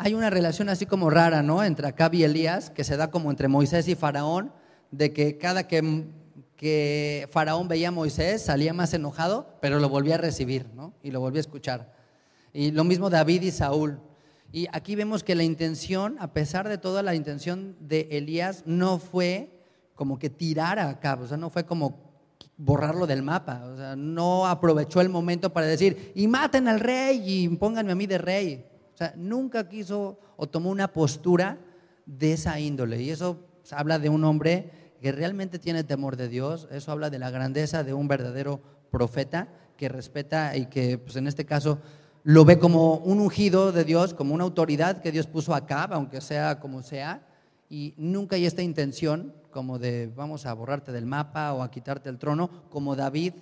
hay una relación así como rara, ¿no? Entre Acab y Elías, que se da como entre Moisés y Faraón, de que cada que, que Faraón veía a Moisés salía más enojado, pero lo volvía a recibir, ¿no? Y lo volvía a escuchar. Y lo mismo David y Saúl. Y aquí vemos que la intención, a pesar de toda la intención de Elías, no fue como que tirar a Acab, o sea, no fue como borrarlo del mapa, o sea, no aprovechó el momento para decir, y maten al rey y pónganme a mí de rey. O sea, nunca quiso o tomó una postura de esa índole. Y eso habla de un hombre que realmente tiene temor de Dios, eso habla de la grandeza de un verdadero profeta que respeta y que pues en este caso lo ve como un ungido de Dios, como una autoridad que Dios puso a acá, aunque sea como sea, y nunca hay esta intención como de vamos a borrarte del mapa o a quitarte el trono, como David,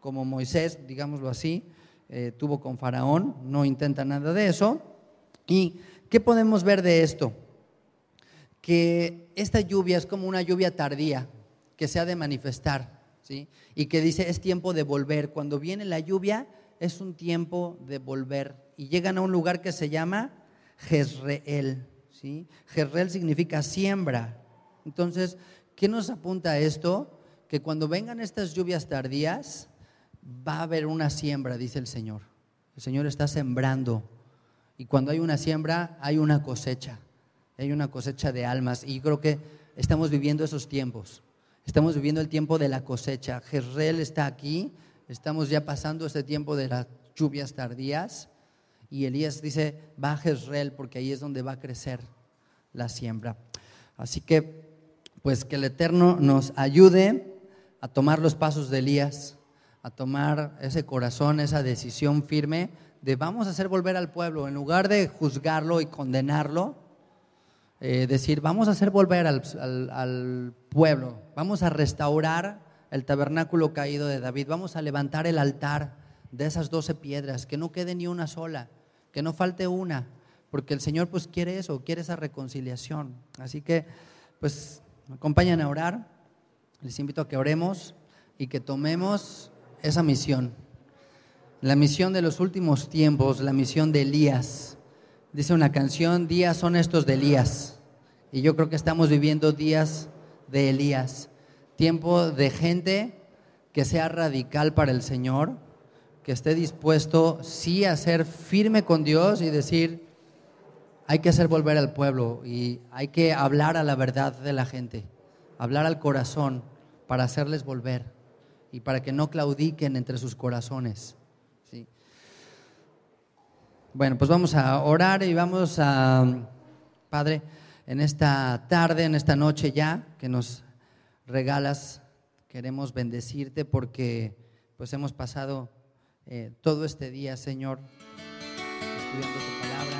como Moisés, digámoslo así, eh, tuvo con Faraón, no intenta nada de eso, ¿Y qué podemos ver de esto? Que esta lluvia es como una lluvia tardía que se ha de manifestar, ¿sí? Y que dice, es tiempo de volver. Cuando viene la lluvia, es un tiempo de volver. Y llegan a un lugar que se llama Jezreel, ¿sí? Jezreel significa siembra. Entonces, ¿qué nos apunta esto? Que cuando vengan estas lluvias tardías, va a haber una siembra, dice el Señor. El Señor está sembrando y cuando hay una siembra, hay una cosecha. Hay una cosecha de almas. Y creo que estamos viviendo esos tiempos. Estamos viviendo el tiempo de la cosecha. Jezreel está aquí. Estamos ya pasando ese tiempo de las lluvias tardías. Y Elías dice, va a porque ahí es donde va a crecer la siembra. Así que, pues que el Eterno nos ayude a tomar los pasos de Elías, a tomar ese corazón, esa decisión firme de vamos a hacer volver al pueblo, en lugar de juzgarlo y condenarlo, eh, decir, vamos a hacer volver al, pueblo, vamos a restaurar el tabernáculo caído de David, vamos a levantar el altar de esas doce piedras, que no quede ni una sola, que no falte una, porque el Señor pues quiere eso, quiere esa reconciliación. Así que pues me acompañan a orar, les invito a que oremos y que tomemos esa misión. La misión de los últimos tiempos, la misión de Elías. Dice una canción, días son estos de Elías. Y yo creo que estamos viviendo días de Elías. Tiempo de gente que sea radical para el Señor, que esté dispuesto sí a ser firme con Dios y decir, hay que hacer volver al pueblo y hay que hablar a la verdad de la gente, hablar al corazón para hacerles volver y para que no claudiquen entre sus corazones. Bueno, pues vamos a orar y vamos a, Padre, en esta tarde, en esta noche ya que nos regalas, queremos bendecirte porque pues hemos pasado eh, todo este día, Señor, estudiando tu palabra.